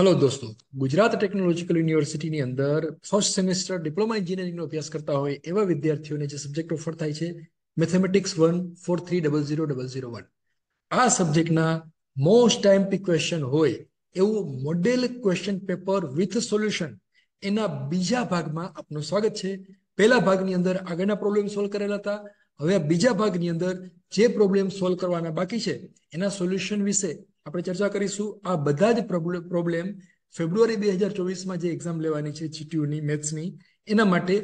hello દોસ્તો Gujarat technological યુનિવર્સિટીની અંદર ફર્સ્ટ સેમેસ્ટર ડિપ્લોમા એન્જિનિયરિંગનો અભ્યાસ કરતા હોય એવા વિદ્યાર્થીઓને જે સબ્જેક્ટ ઓફર થાય છે mathematics one four three double zero double zero one આ સબ્જેક્ટના મોસ્ટ ટાઈમપી ક્વેશ્ચન હોય એવું model question paper with solution એના બીજા ભાગમાં આપનું સ્વાગત છે પહેલા ભાગની અંદર આગળના પ્રોબ્લેમ સોલ્વ કરેલા હતા હવે બીજા ભાગની અંદર જે પ્રોબ્લેમ સોલ્વ કરવાના બાકી છે એના સોલ્યુશન વિશે આપણે ચર્ચા કરીશું આ બધા જ પ્રોબ્લેમ ફેબ્રુઆરી બે હજાર ચોવીસમાં જે એક્ઝામ લેવાની છે જીટીયુની મેથ્સની એના માટે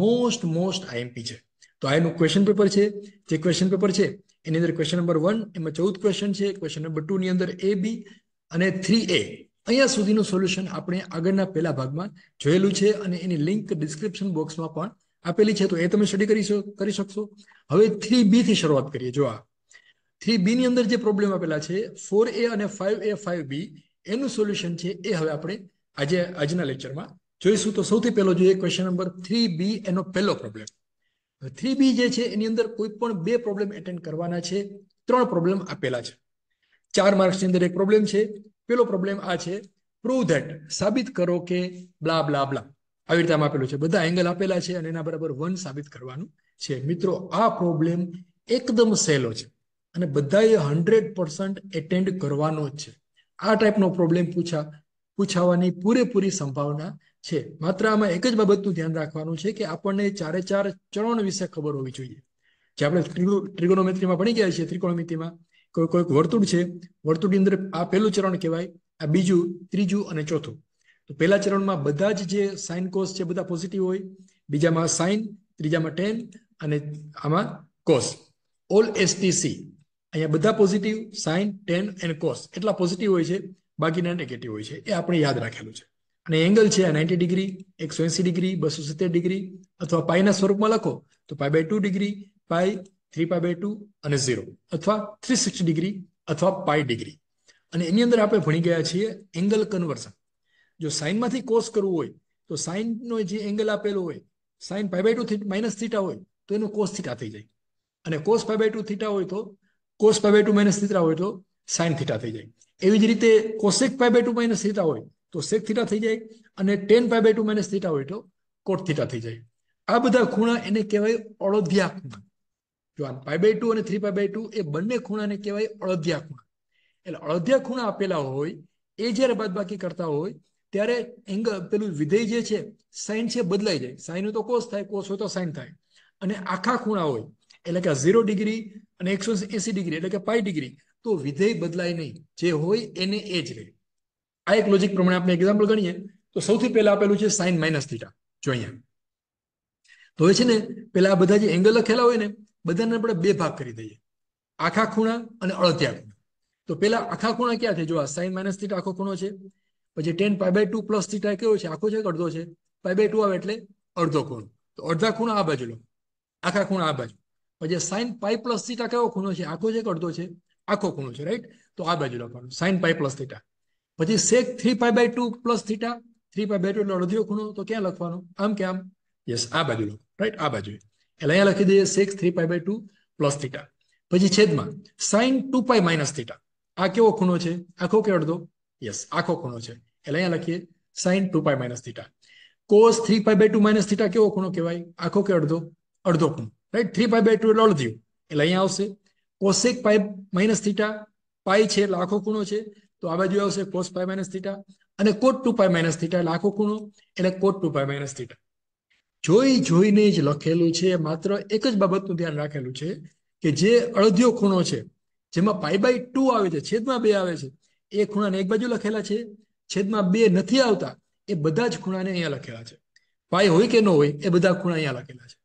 મોસ્ટ મોસ્ટ આઈએમપી છે તો આ એનું ક્વેશ્ચન પેપર છે જે ક્વેશ્ચન પેપર છે એની અંદર ક્વેશ્ચન નંબર વન એમાં ચૌદ ક્વેશ્ચન છે ક્વેશ્ચન નંબર ટુ ની અંદર એ બી અને થ્રી એ અહીંયા સુધીનું સોલ્યુશન આપણે આગળના પહેલા ભાગમાં જોયેલું છે અને એની લિંક ડિસ્ક્રિપ્શન બોક્સમાં પણ આપેલી છે તો એ તમે સ્ટડી કરી કરી શકશો હવે થ્રી બી થી શરૂઆત કરીએ જો આ થ્રી બી ની અંદર જે પ્રોબ્લેમ આપેલા છે ફોર એ અને ફાઈવ એ ફાઈવ બી એનું સોલ્યુશન છે એ હવે આપણે આજે આજના લેક્ચરમાં જોઈશું તો સૌથી પહેલો જોઈએ ક્વેશ્ચન નંબર થ્રી બી એનો પહેલો પ્રોબ્લેમ થ્રી બી જે છે એની અંદર કોઈ પણ બે પ્રોબ્લેમ એટેન્ડ કરવાના છે ત્રણ પ્રોબ્લેમ આપેલા છે ચાર માર્ક્સની અંદર એક પ્રોબ્લેમ છે પેલો પ્રોબ્લેમ આ છે પ્રૂવ ધેટ સાબિત કરો કે બ્લા બ્લા બ્લા આવી રીતે આમ આપેલું છે બધા એંગલ આપેલા છે અને એના બરાબર વન સાબિત કરવાનું છે મિત્રો આ પ્રોબ્લેમ એકદમ સહેલો છે અને બધાએ હંડ્રેડ પર્સન્ટ એટેન્ડ કરવાનો જ છે આ ટાઈપનો પ્રોબ્લેમ પૂછા પૂછાવાની પૂરેપૂરી સંભાવના છે માત્ર આમાં એક જ બાબતનું ધ્યાન રાખવાનું છે કે આપણને ચારે ચાર ચરણ વિશે ખબર હોવી જોઈએ જે આપણે ત્રિગોણોમેત્રીમાં ભણી ગયા છીએ ત્રિકોણમિતિમાં કોઈ કોઈક વર્તુળ છે વર્તુળની અંદર આ પહેલું ચરણ કહેવાય આ બીજું ત્રીજું અને ચોથું તો પહેલા ચરણમાં બધા જ જે સાઇન કોસ છે બધા પોઝિટિવ હોય બીજામાં સાઇન ત્રીજામાં ટેન અને આમાં કોસ ઓલ એસટીસી અહીંયા બધા positive sine tan and cos એટલા પોઝિટિવ હોય છે બાકીના નેગેટિવ હોય છે એ આપણે યાદ રાખેલું છે અને એંગલ છે નાઇન્ટી ડિગ્રી એકસો એંસી ડિગ્રી બસો સિત્તેર ડિગ્રી અથવા પાઈના સ્વરૂપમાં લખો તો pi by two degree pi three pi by two અને ઝીરો અથવા થ્રી સિક્સટી ડિગ્રી અથવા પાઈ ડિગ્રી અને એની અંદર આપણે ભણી ગયા છીએ એંગલ કન્વર્ઝન જો સાઇનમાંથી કોસ કરવું હોય તો સાઇનનો જે એંગલ આપેલો હોય sine pi by two minus theta હોય તો એનો કોસ થીટા થઈ જાય અને cos pi by two theta હોય તો cos pi by two minus theta હોય તો સાઇન થીટા થઈ જાય એવી જ રીતે cosec pi by two minus theta હોય તો સેક થીટા થઈ જાય અને tan pi by two minus theta હોય તો કોટ થીટા થઈ જાય આ બધા ખૂણા એને કહેવાય અળધ્યા ખૂણા જો આ પાય બાય ટુ અને થ્રી પાય બાય ટુ એ બંને ખૂણાને કહેવાય અળધ્યા ખૂણા એટલે અળધ્યા ખૂણા આપેલા હોય એ જ્યારે બાદબાકી કરતા હોય ત્યારે એંગલ પેલું વિધેય જે છે સાઈન છે બદલાઈ જાય સાઇન હોય તો કોસ થાય કોસ હોય તો સાઇન થાય અને આખા ખૂણા હોય એટલે કે ઝીરો ડિગ્રી અને એકસો એસી ડિગ્રી એટલે કે પાઈ ડિગ્રી તો વિધેય બદલાય નહીં જે હોય એને એ જ રહે આ એક લોજિક પ્રમાણે આપણે એક્ઝામ્પલ ગણીએ તો સૌથી પહેલા આપેલું છે સાઇન માઇનસ થીટા જોઈએ તો એ છે ને પેલા આ બધા જે એંગલ લખેલા હોય ને બધાને આપણે બે ભાગ કરી દઈએ આખા ખૂણા અને અળત્યા ખૂણા તો પેલા આખા ખૂણા ક્યાં છે જો આ સાઇન માઇનસ થીટા આખો ખૂણો છે પછી tan pi by two plus theta કેવો છે આખો છે કે અડધો છે પાય બાય ટુ આવે એટલે અડધો ખૂણો તો અડધા ખૂણા આ બાજુ લો આખા ખૂણા આ બાજુ પછી સાઈન પાઈ પ્લસ સીટા કયો ખૂણો છે આખો છે કે અડધો છે આખો ખૂણો છે રાઈટ તો આ બાજુ લખવાનું સાઇન પાઈ પ્લસ થીટા પછી sec three pi by two plus theta three pi by two એટલે અડધો ખૂણો તો ક્યાં લખવાનું આમ કે આમ યસ આ બાજુ લખો રાઈટ આ બાજુ એટલે અહીંયા લખી દઈએ sec three pi by two plus theta પછી છેદમાં sine two pi minus theta આ કેવો ખૂણો છે આખો કે અડધો યસ આખો ખૂણો છે એટલે અહીંયા લખીએ sine two pi minus theta cos three pi by two minus theta કેવો ખૂણો કહેવાય આખો કે અડધો અડધો ખૂણો right three pi by two એટલે અડધ્યું એટલે અહીંયા આવશે cosec pi minus theta pi છે લાખો ખૂણો છે તો આ બાજુ આવશે કોસ પાઈ માઇનસ થીટા અને cot two pi minus theta લાખો ખૂણો એટલે cot two pi minus theta જોઈ જોઈને જ લખેલું છે માત્ર એક જ બાબતનું ધ્યાન રાખેલું છે કે જે અડધ્યો ખૂણો છે જેમાં પાઈ બાય ટુ આવે છે છેદમાં બે આવે છે એ ખૂણાને એક બાજુ લખેલા છે છેદમાં બે નથી આવતા એ બધા જ ખૂણાને અહીંયા લખેલા છે પાઈ હોય કે ન હોય એ બધા ખૂણા અહીંયા લખેલા છે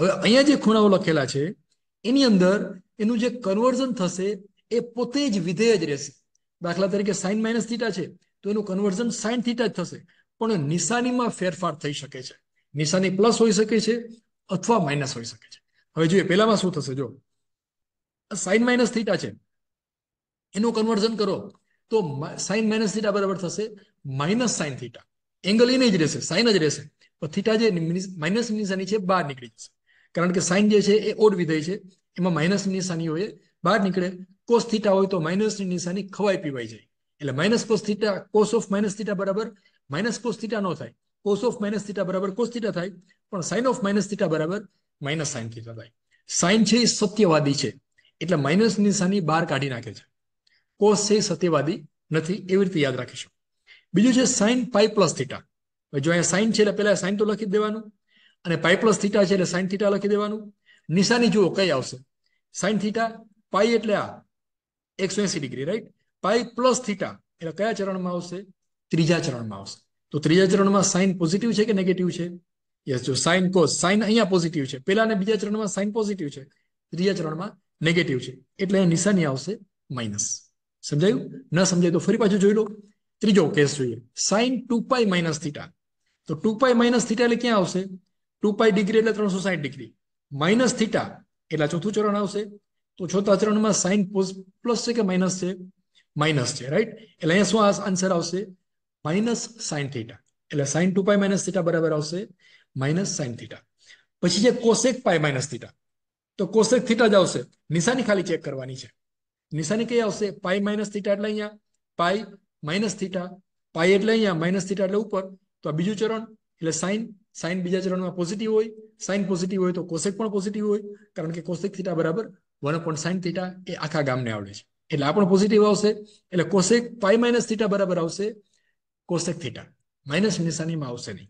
હવે અહીંયા જે ખૂણાઓ લખેલા છે એની અંદર એનું જે કન્વર્ઝન થશે એ પોતે જ વિધેય જ રહેશે દાખલા તરીકે સાઇન માઇનસ થીટા છે તો એનું કન્વર્ઝન સાઇન થીટા જ થશે પણ નિશાનીમાં ફેરફાર થઈ શકે છે નિશાની પ્લસ હોઈ શકે છે અથવા માઇનસ હોઈ શકે છે હવે જોઈએ પેલામાં શું થશે જો સાઈન માઇનસ થીટા છે એનું કન્વર્ઝન કરો તો સાઇન માઇનસ થીટા બરાબર થશે માઇનસ સાઇન થીટા એંગલ એ નહીં જ રહેશે સાઈન જ રહેશે પણ થીટા જે માઇનસ નિશાની છે બહાર નીકળી જશે કારણ કે સાઇન જે છે એ ઓડ વિધેય છે એમાં માઇનસની નિશાની હોય બહાર નીકળે કોસ થીટા હોય તો માઇનસની નિશાની ખવાઈ પીવાઈ જાય એટલે minus cos theta cos of minus theta બરાબર માઇનસ કોસ થીટા ન થાય કોસ ઓફ માઇનસ થીટા બરાબર કોસ થીટા થાય પણ સાઇન ઓફ માઇનસ થીટા બરાબર માઇનસ સાઇન થીટા થાય સાઇન છે એ સત્યવાદી છે એટલે માઇનસ નિશાની બહાર કાઢી નાખે છે કોસ છે સત્યવાદી નથી એવી રીતે યાદ રાખીશું બીજું છે સાઇન પાઈ પ્લસ થીટા જો અહીંયા સાઇન છે એટલે પહેલા સાઇન તો લખી દેવાનું અને પાઈ પ્લસ થીટા છે એટલે સાઈન થીટા લખી દેવાનું નિશાની જુઓ કઈ આવશે સાઈન થીટા પાઈ એટલે આ એકસો એસી degree right pi plus theta એટલે કયા ચરણમાં આવશે ત્રીજા ચરણમાં આવશે તો ત્રીજા ચરણમાં સાઈન પોઝિટિવ છે કે નેગેટિવ છે યસ જો સાઈન કોસ સાઈન અહીંયા પોઝિટિવ છે પેલા અને બીજા ચરણમાં સાઈન પોઝિટિવ છે ત્રીજા ચરણમાં નેગેટિવ છે એટલે અહીંયા નિશાની આવશે માઇનસ સમજાયું ન સમજાય તો ફરી પાછું જોઈ લો ત્રીજો કેસ જોઈએ sine two pi minus theta તો ટુ પાઈ માઇનસ થીટા એટલે ક્યાં આવશે ટુ પાઈ ડિગ્રી એટલે ત્રણસો સાઠ ડિગ્રી માઇનસ થીટા એટલે ચોથું ચરણ આવશે તો ચોથા ચરણમાં સાઇન પ્લસ છે કે માઇનસ છે માઇનસ છે રાઈટ એટલે અહીંયા શું આન્સર આવશે માઇનસ સાઇન થીટા એટલે sine two pi minus theta બરાબર આવશે માઇનસ સાઇન થીટા પછી છે કોસેક પાય માઇનસ થીટા તો કોસેક થીટા જ આવશે નિશાની ખાલી ચેક કરવાની છે નિશાની કઈ આવશે પાય માઇનસ થીટા એટલે અહીંયા પાય માઇનસ થીટા પાય એટલે અહીંયા માઇનસ થીટા એટલે ઉપર તો આ બીજું ચરણ એટલે સાઇન સાઇન બીજા ચરણમાં પોઝિટિવ હોય સાઇન પોઝિટિવ હોય તો કોસેક પણ પોઝિટિવ હોય કારણ કે કોસેક થીટા બરાબર વન અપોન સાઇન થીટા એ આખા ગામને આવડે છે એટલે આ પણ પોઝિટિવ આવશે એટલે કોસેક પાઈ માઇનસ થીટા બરાબર આવશે કોસેક થીટા માઇનસ નિશાનીમાં આવશે નહીં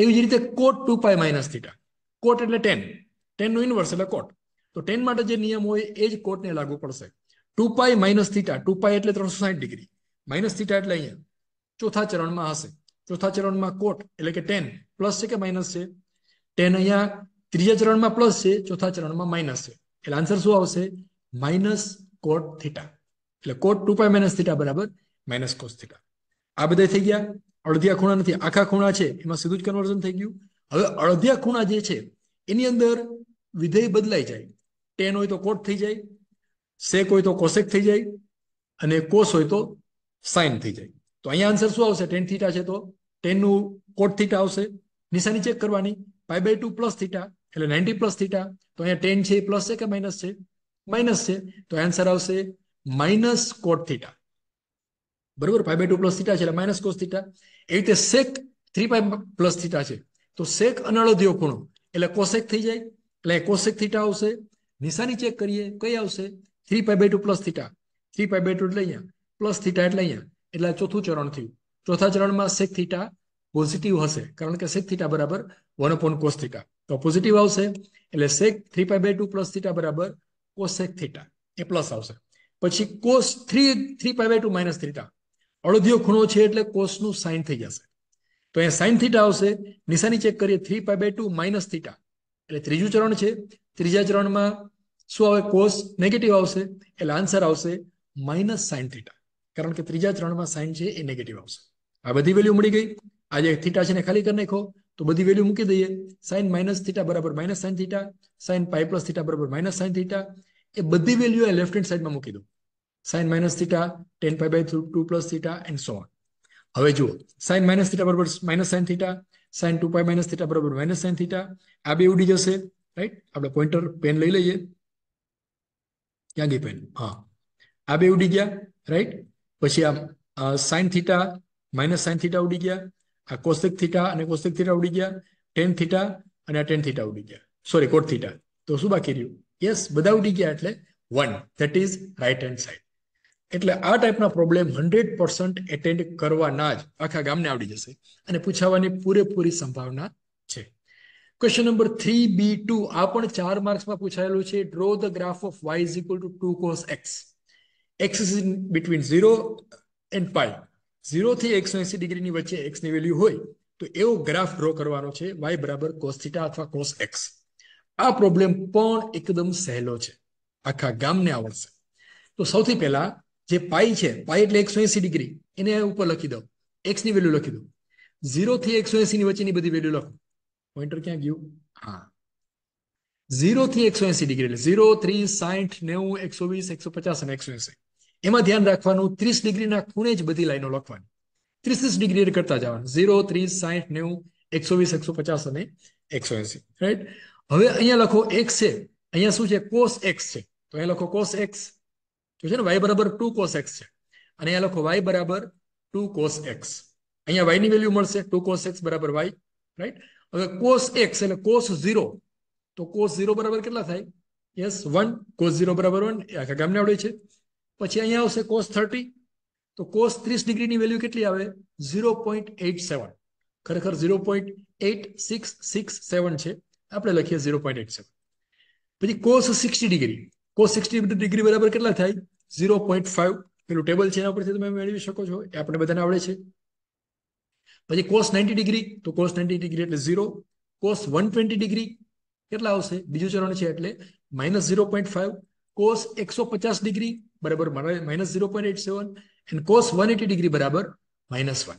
એવી જ રીતે cot two pi minus theta cot એટલે ટેન ટેનનું ઇન્વર્સ એટલે કોટ તો ટેન માટે જે નિયમ હોય એ જ કોટને લાગુ પડશે two pi minus theta two pi એટલે ત્રણસો સાઠ ડિગ્રી માઇનસ થીટા એટલે અહીંયા ચોથા ચરણમાં હશે ચોથા ચરણમાં કોટ એટલે કે ટેન પ્લસ છે કે માઇનસ છે ટેન અહીંયા ત્રીજા ચરણમાં પ્લસ છે ચોથા ચરણમાં માઇનસ છે એટલે આન્સર શું આવશે માઇનસ કોટ થીટા એટલે cot two pi minus theta બરાબર માઇનસ કોસ થીટા આ બધા થઈ ગયા અડધિયા ખૂણા નથી આખા ખૂણા છે એમાં સીધું જ કન્વર્ઝન થઈ ગયું હવે અડધિયા ખૂણા જે છે એની અંદર વિધેય બદલાઈ જાય ટેન હોય તો કોટ થઈ જાય સેક હોય તો કોસેક થઈ જાય અને કોસ હોય તો સાઇન થઈ જાય તો અહીંયા આન્સર શું આવશે ટેન થીટા છે તો ટેનનું કોટ થીટા આવશે નિશાની ચેક કરવાની pi by two plus theta એટલે નાઇન્ટી પ્લસ થીટા તો અહીંયા ટેન છે એ પ્લસ છે કે માઇનસ છે માઇનસ છે તો આન્સર આવશે માઇનસ કોટ થીટા બરોબર pi by two plus theta છે એટલે માઇનસ કોસ થીટા એવી રીતે sec three pi plus theta છે તો સેક અનળધ્યો ખૂણો એટલે કોસેક થઈ જાય એટલે કોસેક થીટા આવશે નિશાની ચેક કરીએ કઈ આવશે three pi by two plus theta three pi by two એટલે અહીંયા પ્લસ થીટા એટલે અહીંયા એટલે ચોથું ચરણ થયું ચોથા ચરણમાં સેક થીટા પોઝિટિવ હશે કારણ કે સેક થીટા બરાબર વન અપોન કોસ થીટા તો પોઝિટિવ આવશે એટલે sec three pi by two plus theta બરાબર કોસેક થીટા એ પ્લસ આવશે પછી cos three three pi by two minus theta અડધ્યો ખૂણો છે એટલે કોસનું સાઇન થઈ જશે તો અહીંયા સાઇન થીટા આવશે નિશાની ચેક કરીએ three pi by two minus theta એટલે ત્રીજું ચરણ છે ત્રીજા ચરણમાં શું આવે કોસ નેગેટિવ આવશે એટલે આન્સર આવશે માઇનસ સાઇન થીટા કારણ કે ત્રીજા ચરણમાં સાઇન છે એ નેગેટિવ આવશે આ બધી વેલ્યુ મળી ગઈ આ જે થીટા છે ને ખાલી કરી નાખો તો બધી વેલ્યુ મૂકી દઈએ સાઇન માઇનસ થીટા બરાબર minus sine theta sine pi plus theta બરાબર માઇનસ સાઇન થીટા એ બધી વેલ્યુ એ લેફ્ટ હેન્ડ સાઈડમાં મૂકી દો sine minus theta tan pi by two plus theta and so હવે જુઓ સાઇન માઇનસ થીટા બરાબર minus sine theta sine two pi minus theta બરાબર માઇનસ સાઇન થીટા આ બે ઉડી જશે રાઈટ આપણે પોઈન્ટર પેન લઈ લઈએ ક્યાં ગઈ પેન હા આ બે ઉડી ગયા રાઈટ પછી આમ sine theta minus sine theta ઉડી ગયા આ કોસ્તિક થીટા અને કોસ્તિક થીટા ઉડી ગયા ટેન થીટા અને આ ટેન થીટા ઉડી ગયા સોરી કોટ થીટા તો શું બાકી રહ્યું યસ બધા ઉડી ગયા એટલે one that is right hand side એટલે આ ટાઈપના પ્રોબ્લેમ હંડ્રેડ પર્સન્ટ એટેન્ડ કરવાના જ આખા ગામને આવડી જશે અને પૂછાવાની પૂરેપૂરી સંભાવના છે question number three B two આ પણ ચાર માર્ક્સમાં પૂછાયેલું છે draw the graph of y is equal to two cos x x is in between zero and pi ઝીરોથી એકસો એસી ડિગ્રીની વચ્ચે એક્સની વેલ્યુ હોય તો એવો ગ્રાફ ડ્રો કરવાનો છે વાય બરાબર કોસ અથવા કોસ એક્સ આ પ્રોબ્લેમ પણ એકદમ સહેલો છે આખા ગામને આવડશે તો સૌથી પહેલા જે પાઈ છે પાઈ એટલે એકસો એસી ડિગ્રી એને ઉપર લખી દઉં એક્સની વેલ્યુ લખી દો ઝીરોથી એકસો એસીની વચ્ચેની બધી વેલ્યુ લખો પોઈન્ટર ક્યાં ગયું હા ઝીરોથી એકસો એસી ડિગ્રી એટલે ઝીરો ત્રીસ સાઠ નેવું એકસો વીસ એકસો પચાસ અને એકસો એસી એમાં ધ્યાન રાખવાનું ત્રીસ ડિગ્રીના ખૂણે જ બધી લાઈનો લખવાની ત્રીસ ત્રીસ ડિગ્રી કરતા જવાનું ઝીરો ત્રીસ સાઠ નેવું એકસો વીસ એકસો પચાસ અને એકસો એસી રાઈટ હવે અહીંયા લખો એક્સ છે અહીંયા શું છે કોસ એક્સ છે તો અહીંયા લખો કોસ એક્સ જો છે ને વાય બરાબર ટુ કોસ એક્સ છે અને અહીંયા લખો વાય બરાબર ટુ કોસ એક્સ અહીંયા વાયની વેલ્યુ મળશે ટુ કોસ એક્સ બરાબર વાય રાઈટ હવે કોસ એક્સ એટલે કોસ ઝીરો તો કોસ ઝીરો બરાબર કેટલા થાય યસ વન કોસ ઝીરો બરાબર વન આખા ગામને આવડે છે પછી અહીંયા આવશે કોસ થર્ટી તો કોસ ત્રીસ ડિગ્રીની વેલ્યુ કેટલી આવે ઝીરો પોઈન્ટ એઇટ સેવન ખરેખર zero point eight six six seven છે આપણે લખીએ ઝીરો પોઈન્ટ એટ સેવન પછી cos sixty degree cos sixty degree બરાબર કેટલા થાય ઝીરો પોઈન્ટ ફાઈવ પેલું ટેબલ છે એના પરથી તમે મેળવી શકો છો એ આપણે બધાને આવડે છે પછી કોસ નાઇન્ટી ડિગ્રી તો કોસ નાઇન્ટી ડિગ્રી એટલે zero cos one twenty degree કેટલા આવશે બીજું ચરણ છે એટલે minus zero point five cos એકસો પચાસ ડિગ્રી બરાબર minus zero point eight seven and cos one eighty degree બરાબર માઇનસ વન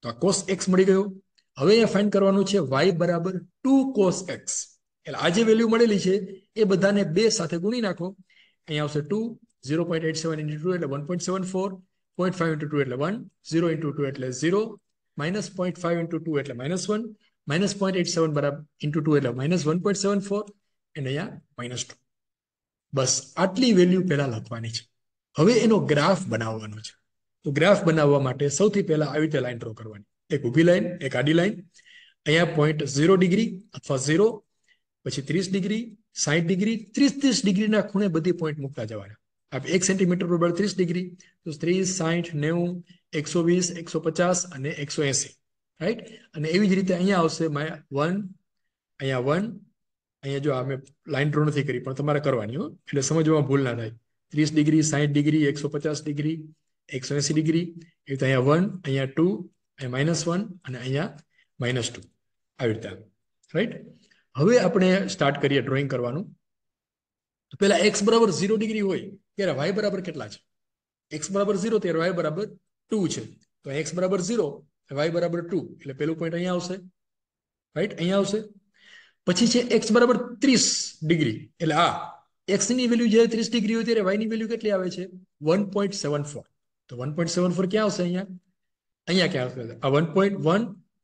તો આ કોસ એક્સ મળી ગયો હવે અહીંયા ફાઇન કરવાનું છે વાય બરાબર ટુ કોસ એક્સ એટલે આ જે વેલ્યુ મળેલી છે એ બધાને બે સાથે ગુણી નાખો અહીંયા આવશે two zero point eight seven into two એટલે one point seven four point five into two એટલે વન ઝીરો ઇન્ટુ ટુ એટલે zero minus point five into two એટલે minus one minus point eight seven બરાબર into two એટલે minus one point seven four and અહીંયા minus two બસ આટલી value પહેલાં લખવાની છે હવે એનો ગ્રાફ બનાવવાનો છે તો ગ્રાફ બનાવવા માટે સૌથી પહેલા આવી રીતે લાઈન ડ્રો કરવાની એક ઊભી લાઈન એક આડી લાઈન અહીંયા પોઈન્ટ ઝીરો ડિગ્રી અથવા ઝીરો પછી ત્રીસ ડિગ્રી સાઠ ડિગ્રી ત્રીસ ત્રીસ ડિગ્રીના ખૂણે બધી પોઈન્ટ મૂકતા જવાના આપ એક સેન્ટીમીટર બરાબર ત્રીસ ડિગ્રી તો ત્રીસ સાઠ નેવું એકસો વીસ એકસો પચાસ અને એકસો એસી રાઈટ અને એવી જ રીતે અહીંયા આવશે વન અહીંયા વન અહીંયા જો અમે મેં લાઈન ડ્રો નથી કરી પણ તમારે કરવાની હોય એટલે સમજવામાં ભૂલ ના થાય ત્રીસ ડિગ્રી સાહીઠ ડિગ્રી એકસો પચાસ ડિગ્રી એકસો એસી ડિગ્રી એ રીતે અહીંયા વન અહીંયા ટુ અહીંયા માઇનસ વન અને અહીંયા માઇનસ ટુ આવી રીતે રાઈટ હવે આપણે સ્ટાર્ટ કરીએ ડ્રોઈંગ કરવાનું તો એક્સ બરાબર ઝીરો ડિગ્રી હોય ત્યારે વાય બરાબર કેટલા છે એક્સ બરાબર ઝીરો ત્યારે વાય બરાબર ટુ છે તો એક્સ બરાબર ઝીરો વાય બરાબર ટુ એટલે પેલું પોઈન્ટ અહીંયા આવશે રાઈટ અહીંયા આવશે પછી છે એક્સ બરાબર ત્રીસ ડિગ્રી એટલે આ એક્સની વેલ્યુ જ્યારે ત્રીસ ડિગ્રી હોય ત્યારે વાયની વેલ્યુ કેટલી આવે છે વન પોઈન્ટ સેવન ફોર તો વન પોઈન્ટ સેવન ફોર ક્યાં આવશે અહીંયા અહીંયા ક્યાં આવશે આ one point one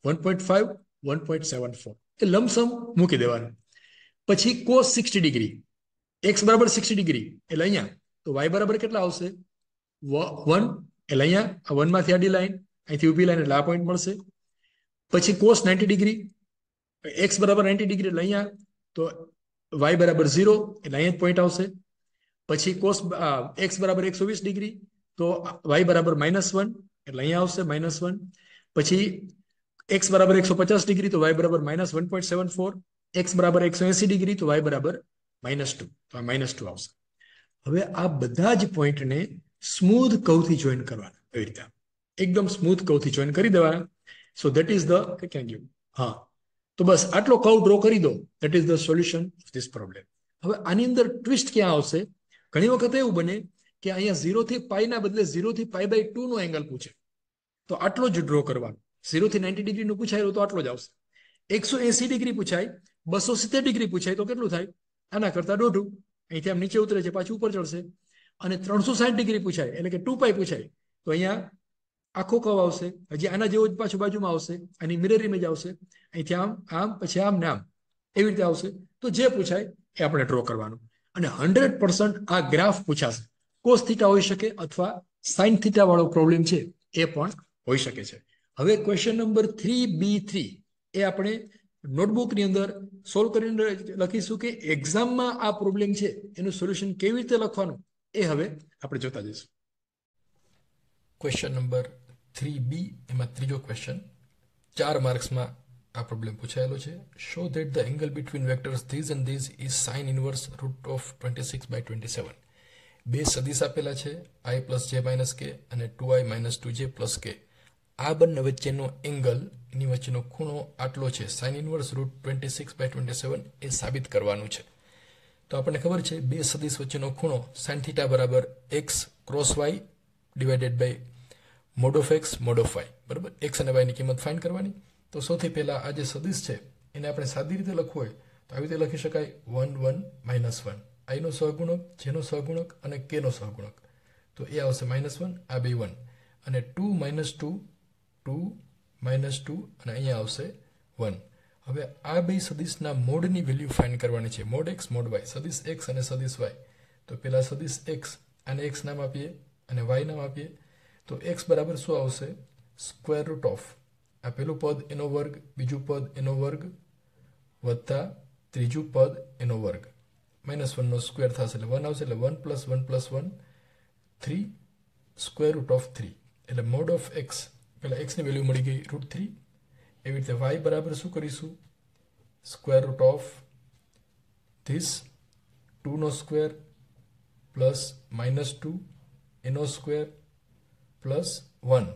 one point five one point seven four એ લમસમ મૂકી દેવાનું પછી કો સિક્સટી ડિગ્રી એક્સ બરાબર સિક્સટી ડિગ્રી એટલે અહીંયા તો વાય બરાબર કેટલા આવશે વન એટલે અહીંયા આ વનમાંથી આડી લાઈન અહીંથી ઊભી લાઈન એટલે આ પોઈન્ટ મળશે પછી કોસ નાઇન્ટી ડિગ્રી એક્સ બરાબર નાઇન્ટી ડિગ્રી લઈ અહીંયા તો વાય બરાબર ઝીરો એટલે અહીંયા જ પોઈન્ટ આવશે પછી કોસ એક્સ બરાબર એકસો વીસ ડિગ્રી તો વાય બરાબર માઇનસ વન એટલે અહીંયા આવશે માઇનસ વન પછી એક્સ બરાબર એકસો પચાસ ડિગ્રી તો વાય બરાબર minus one point seven four x બરાબર એકસો એસી ડિગ્રી તો વાય બરાબર માઇનસ ટુ તો આ માઇનસ ટુ આવશે હવે આ બધા જ પોઈન્ટને સ્મૂધ કવથી જોઈન કરવાના એવી રીતે એકદમ સ્મૂથ કવથી જોઈન કરી દેવાના સો દેટ ઇઝ ધ ક્યાં ગયું હા તો બસ આટલો કવ ડ્રો કરી દો that is the solution of this problem હવે આની અંદર ટ્વિસ્ટ ક્યાં આવશે ઘણી વખત એવું બને કે અહીંયા ઝીરોથી પાઈના બદલે ઝીરોથી પાઈ બાય ટુ નો એંગલ પૂછે તો આટલો જ ડ્રો કરવાનો ઝીરોથી નાઇન્ટી ડિગ્રીનું પૂછાયેલું તો આટલો જ આવશે એકસો એસી ડિગ્રી પૂછાય બસો સિત્તેર ડિગ્રી પૂછાય તો કેટલું થાય આના કરતા દોઢું અહીંથી આમ નીચે ઉતરે છે પાછું ઉપર ચડશે અને ત્રણસો સાઠ ડિગ્રી પૂછાય એટલે કે ટુ પાઈ પૂછાય તો અહીંયા આખો કવ આવશે હજી આના જેવો જ પાછું બાજુમાં આવશે આની મિરર ઇમેજ આવશે અહીંથી આમ આમ પછી આમ ને આમ એવી રીતે આવશે તો જે પૂછાય એ આપણે ડ્રો કરવાનું અને હંડ્રેડ પર્સન્ટ આ ગ્રાફ પૂછાશે કોસ થીટા હોઈ શકે અથવા સાઇન થીટા વાળો પ્રોબ્લેમ છે એ પણ હોઈ શકે છે હવે question number three B three એ આપણે નોટબુકની અંદર સોલ્વ કરીને લખીશું કે એક્ઝામમાં આ પ્રોબ્લેમ છે એનું સોલ્યુશન કેવી રીતે લખવાનું એ હવે આપણે જોતા જઈશું ક્વેશ્ચન નંબર થ્રી બી એમાં ત્રીજો ક્વેશ્ચન ચાર માર્ક્સમાં આ પ્રોબ્લેમ પૂછાયેલો છે show that the angle between vectors these and these is sine inverse root of twenty six by twenty seven બે સદીશ આપેલા છે આઈ પ્લસ જે માઇનસ કે અને two I minus two J plus કે આ બંને વચ્ચેનો એંગલ ની વચ્ચેનો ખૂણો આટલો છે sine inverse root twenty six by twenty seven એ સાબિત કરવાનું છે તો આપણને ખબર છે બે સદીશ વચ્ચેનો ખૂણો સાઇન થીટા બરાબર x cross y divided by mod of x mod of y બરાબર એક્સ અને વાયની કિંમત ફાઇન કરવાની તો સૌથી પહેલાં આ જે સદીશ છે એને આપણે સાદી રીતે લખવું હોય તો આવી રીતે લખી શકાય વન વન માઇનસ વન આઈનો સહગુણક જેનો સહગુણક અને કેનો સહગુણક તો એ આવશે માઇનસ વન આ બે વન અને two minus two two minus two અને અહીંયા આવશે વન હવે આ બે સદીશના મોડની વેલ્યુ ફાઇન કરવાની છે મોડ એક્સ મોડ વાય સદીશ એક્સ અને સદીશ વાય તો પહેલાં સદીશ એક્સ આને એક્સ નામ આપીએ અને વાય નામ આપીએ તો એક્સ બરાબર શું આવશે સ્ક્વેર રૂટ ઓફ આ પહેલું પદ એનો વર્ગ બીજું પદ એનો વર્ગ વત્તા ત્રીજું પદ એનો વર્ગ માઇનસ વનનો સ્ક્વેર થશે એટલે વન આવશે એટલે one plus one plus one three square root of three એટલે મોડ ઓફ એક્સ પહેલાં એક્સની વેલ્યુ મળી ગઈ રૂટ થ્રી એવી રીતે વાય બરાબર શું કરીશું સ્ક્વેર રૂટ ઓફ ધીસ ટુનો સ્ક્વેર પ્લસ માઇનસ ટુ એનો સ્ક્વેર પ્લસ વન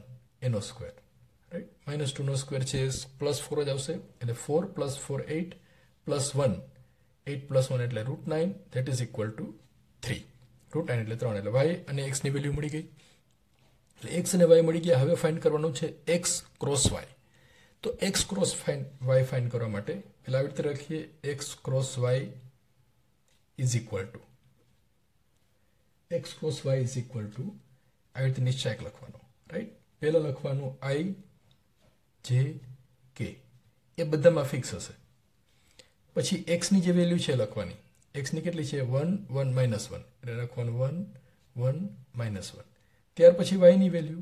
એનો સ્ક્વેર રાઈટ માઇનસ ટુનો સ્ક્વેર છે એ પ્લસ ફોર જ આવશે એટલે four plus four eight plus one eight plus one એટલે root nine that is equal to three root nine એટલે ત્રણ એટલે વાય અને એક્સની વેલ્યુ મળી ગઈ એટલે એક્સ અને વાય મળી ગયા હવે ફાઇન્ડ કરવાનું છે એક્સ ક્રોસ વાય તો x cross find y find કરવા માટે પહેલાં આવી રીતે રાખીએ x cross y is equal to x cross y is equal to આવી રીતે નિશ્ચાયક લખવાનો રાઈટ પહેલાં લખવાનું આઈ જે કે એ બધામાં ફિક્સ હશે પછી એક્સની જે વેલ્યુ છે લખવાની એક્સની કેટલી છે વન વન માઇનસ વન એટલે લખવાનું વન વન માઇનસ વન ત્યાર પછી વાયની value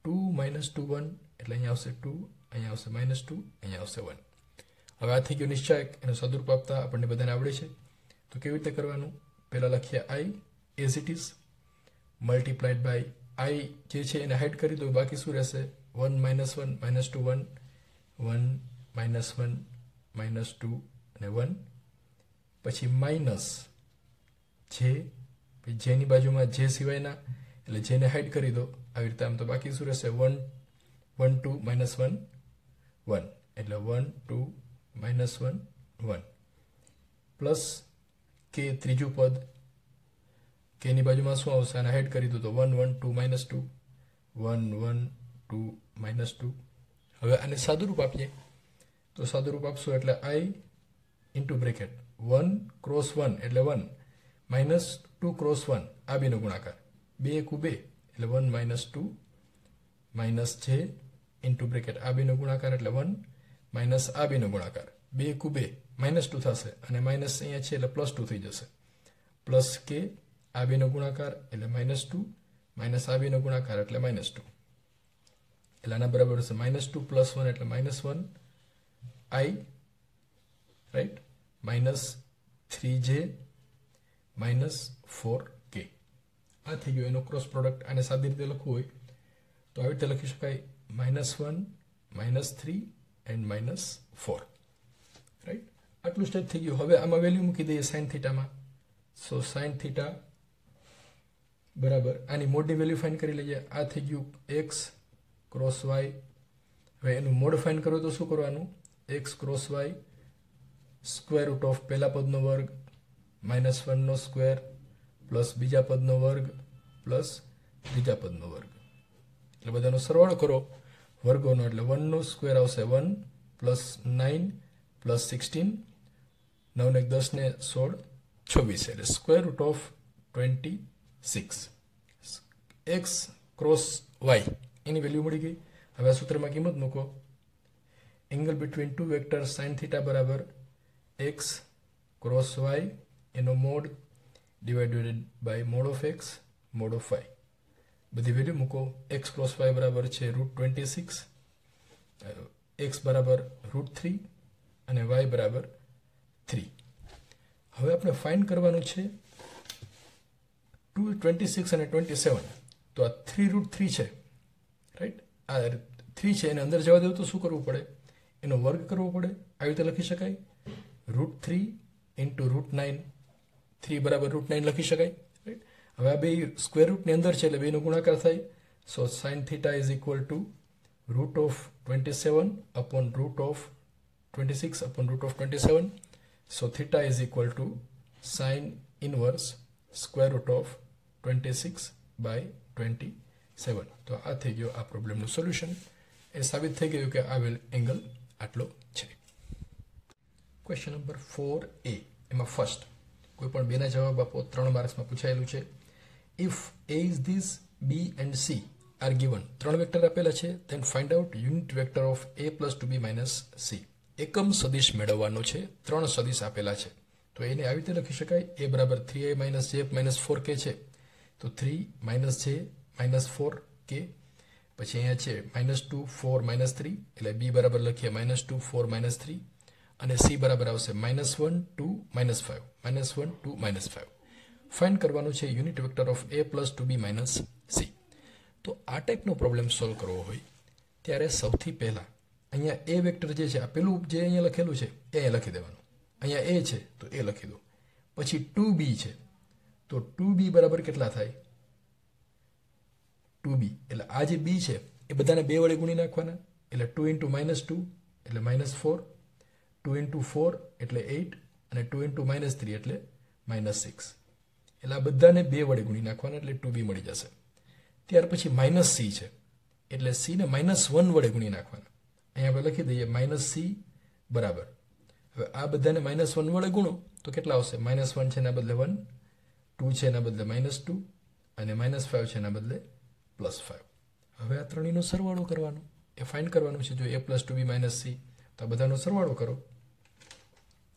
two minus two one એટલે અહીંયા આવશે ટુ અહીંયા આવશે માઇનસ ટુ અહીંયા આવશે વન હવે આ થઈ ગયું નિશ્ચાયક એનો સદરૂપ આપતા આપણને બધાને આવડે છે તો કેવી રીતે કરવાનું પહેલાં લખીએ I as it is multiplied by I જે છે એને હાઇડ કરી દો બાકી શું રહેશે one minus one minus two one one minus one minus two અને વન પછી માઈનસ જે જેની બાજુમાં જે સિવાયના એટલે જેને હાઇડ કરી દો આવી રીતે આમ તો બાકી શું રહેશે one one two minus one one એટલે one two minus one one plus K ત્રીજું પદ કે એની બાજુમાં શું આવશે આને હેડ કરી દો one one two minus two one one two minus two હવે આને સાદુરૂપ આપીએ તો સાદુરૂપ આપશો એટલે આઈ into bracket one cross one એટલે one minus two cross one આ બેનો ગુણાકાર બે એકુ બે એટલે વન માઇનસ ટુ માઇનસ છે ઇન્ટુ બ્રેકેટ આ બેનો ગુણાકાર એટલે વન માઇનસ આ બેનો ગુણાકાર બે એકુ બે માઇનસ ટુ થશે અને માઇનસ અહીંયા છે એટલે પ્લસ ટુ થઈ જશે પ્લસ કે આ બેનો ગુણાકાર એટલે માઇનસ ટુ માઇનસ આ બેનો ગુણાકાર એટલે માઇનસ ટુ એટલે આના બરાબર છે માઇનસ ટુ પ્લસ વન એટલે minus one I right minus three જે માઇનસ ફોર કે આ થઈ ગયો એનો ક્રોસ પ્રોડક્ટ આને સાદી રીતે લખવું હોય તો આવી રીતે લખી શકાય minus one minus three and minus four right આટલું સ્ટેપ થઈ ગયું હવે આમાં વેલ્યુ મૂકી દઈએ સાઇન થીટામાં સો સાઇન થીટા બરાબર આની મોડની વેલ્યુ ફાઇન કરી લઈએ આ થઈ ગયું એક્સ ક્રોસ વાય હવે એનું મોડ ફાઇન કરો તો શું કરવાનું x cross y square root of પહેલા પદનો વર્ગ માઇનસ વનનો સ્ક્વેર પ્લસ બીજા પદનો વર્ગ પ્લસ ત્રીજા પદનો વર્ગ એટલે બધાનો સરવાળો કરો વર્ગોનો એટલે વનનો સ્ક્વેર આવશે one plus nine plus sixteen નવને દસને સોળ છવ્વીસ એટલે square root of twenty six x cross y એની વેલ્યુ મળી ગઈ હવે આ સૂત્રમાં કિંમત મૂકો angle between two vector sine theta બરાબર એક્સ ક્રોસ વાય એનો mod divided by mod of x mod of y બધી વેલ્યુ મૂકો એક્સ ક્રોસ વાય બરાબર છે રૂટ ટ્વેન્ટી સિક્સ એક્સ બરાબર રૂટ થ્રી અને વાય બરાબર થ્રી હવે આપણે ફાઇન કરવાનું છે ટુ ટ્વેન્ટી સિક્સ અને ટ્વેન્ટી સેવન તો આ થ્રી રૂટ થ્રી છે રાઈટ આ થ્રી છે એને અંદર જવા દેવું તો શું કરવું પડે એનો વર્ગ કરવો પડે આવી રીતે લખી શકાય root three into root nine three બરાબર રૂટ નાઇન લખી શકાય રાઈટ હવે આ બે સ્ક્વેર રૂટની અંદર છે એટલે બેનો ગુણાકાર થાય so sine theta is equal to root of twenty seven upon root of twenty six upon root of twenty seven so theta is equal to sine inverse square root of twenty six by twenty seven તો આ થઈ ગયો આ પ્રોબ્લેમનું solution એ સાબિત થઈ ગયું કે આવેલ એંગલ આટલો છે ક્વેશ્ચન નંબર ફોર એ એમાં ફર્સ્ટ કોઈ પણ બેના જવાબ આપો ત્રણ માર્ક્સમાં પૂછાયેલું છે if A is this B and C are given ત્રણ વેક્ટર આપેલા છે then find out unit vector of A plus two B minus C એકમ સદિશ મેળવવાનો છે ત્રણ સદિશ આપેલા છે તો એને આવી રીતે લખી શકાય એ બરાબર થ્રી એ માઇનસ જે માઇનસ ફોર કે છે તો થ્રી માઇનસ છે માઇનસ ફોર કે પછી અહીંયા છે minus two four minus three એટલે બી બરાબર લખીએ minus two four minus three અને સી બરાબર આવશે minus one two minus five minus one two minus five fine કરવાનું છે unit vector of A plus two B minus C તો આ ટાઈપનો પ્રોબ્લેમ સોલ્વ કરવો હોય ત્યારે સૌથી પહેલાં અહીંયા એ વેક્ટર જે છે આ પેલું જે અહીંયા લખેલું છે એ લખી દેવાનું અહીંયા એ છે તો એ લખી દો પછી ટુ બી છે તો ટુ બી બરાબર કેટલા થાય ટુ બી એટલે આ જે બી છે એ બધાને બે વડે ગુણી નાખવાના એટલે ટુ ઇન્ટુ માઇનસ ટુ એટલે minus four two into four એટલે એઇટ અને ટુ ઇન્ટુ માઇનસ થ્રી એટલે માઇનસ સિક્સ એટલે આ બધાને બે વડે ગુણી નાખવાના એટલે ટુ બી મળી જશે ત્યાર પછી માઇનસ સી છે એટલે સીને માઇનસ વન વડે ગુણી નાખવાના અહીંયા આપણે લખી દઈએ માઇનસ સી બરાબર હવે આ બધાને માઇનસ વન વડે ગુણો તો કેટલા આવશે માઇનસ વન છે એના બદલે વન ટુ છે એના બદલે માઇનસ ટુ અને માઇનસ ફાઇવ છે એના બદલે પ્લસ ફાઇવ હવે આ ત્રણેયનો સરવાળો કરવાનો એ ફાઇન્ડ કરવાનું છે જો A plus two B minus C તો આ બધાનો સરવાળો કરો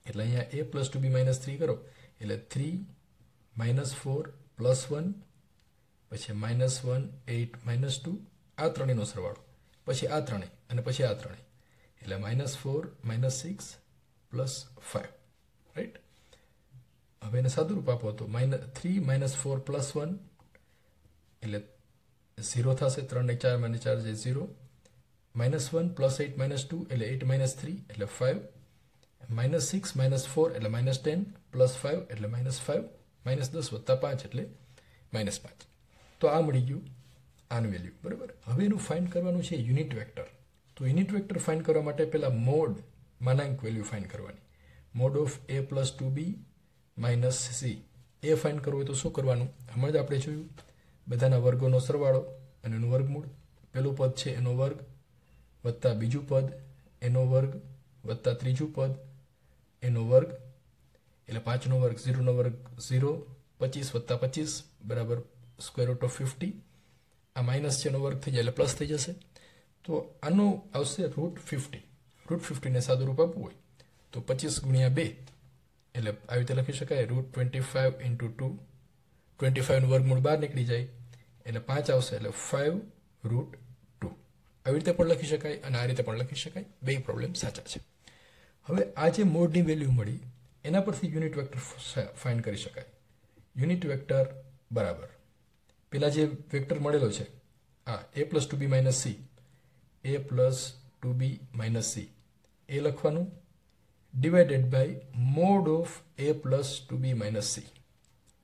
એટલે અહીંયા A plus two B minus three કરો એટલે three minus four plus one પછી minus one eight minus two આ ત્રણેયનો સરવાળો પછી આ ત્રણેય અને પછી આ ત્રણેય એટલે minus four minus six plus five right હવે એને સાદુરૂપ આપો તો minus three minus four plus one એટલે ઝીરો થશે ત્રણ ને ચાર માઇનસ ચાર જે zero minus one plus eight minus two એટલે એટ માઇનસ થ્રી એટલે five minus six minus four એટલે માઇનસ ટેન પ્લસ ફાઇવ એટલે માઇનસ ફાઇવ માઇનસ દસ વત્તા પાંચ એટલે માઇનસ પાંચ તો આ મળી ગયું આનું વેલ્યુ બરાબર હવે એનું ફાઇન્ડ કરવાનું છે યુનિટ વેક્ટર તો યુનિટ વેક્ટર ફાઇન કરવા માટે પહેલાં મોડ માનાંક વેલ્યુ ફાઇન કરવાની mod of A plus two B minus C એ ફાઇન કરવું હોય તો શું કરવાનું હમણાં જ આપણે જોયું બધાના વર્ગોનો સરવાળો અને એનું વર્ગમૂળ પહેલું પદ છે એનો વર્ગ વત્તા બીજું પદ એનો વર્ગ વત્તા ત્રીજું પદ એનો વર્ગ એટલે પાંચનો વર્ગ ઝીરોનો વર્ગ ઝીરો પચીસ વત્તા પચીસ બરાબર સ્ક્વેર રૂટ ઓફ ફિફ્ટી આ માઇનસ છે એનો વર્ગ થઈ જાય એટલે પ્લસ થઈ જશે તો આનું આવશે રૂટ ફિફ્ટી રૂટ ફિફ્ટીને સાદું રૂપ આપવું હોય તો પચીસ ગુણ્યા બે એટલે આવી રીતે લખી શકાય root twenty five into two twenty ફાઇવનું વર્ગમૂળ બહાર નીકળી જાય એટલે પાંચ આવશે એટલે ફાઇવ રૂટ ટુ આવી રીતે પણ લખી શકાય અને આ રીતે પણ લખી શકાય બે પ્રોબ્લેમ સાચા છે હવે આ જે મોડની વેલ્યુ મળી એના પરથી યુનિટ વેક્ટર ફાઇન કરી શકાય યુનિટ વેક્ટર બરાબર પેલા જે વેક્ટર મળેલો છે આ A plus two B minus C A plus two B minus C એ લખવાનું divided by mod of A plus two B minus C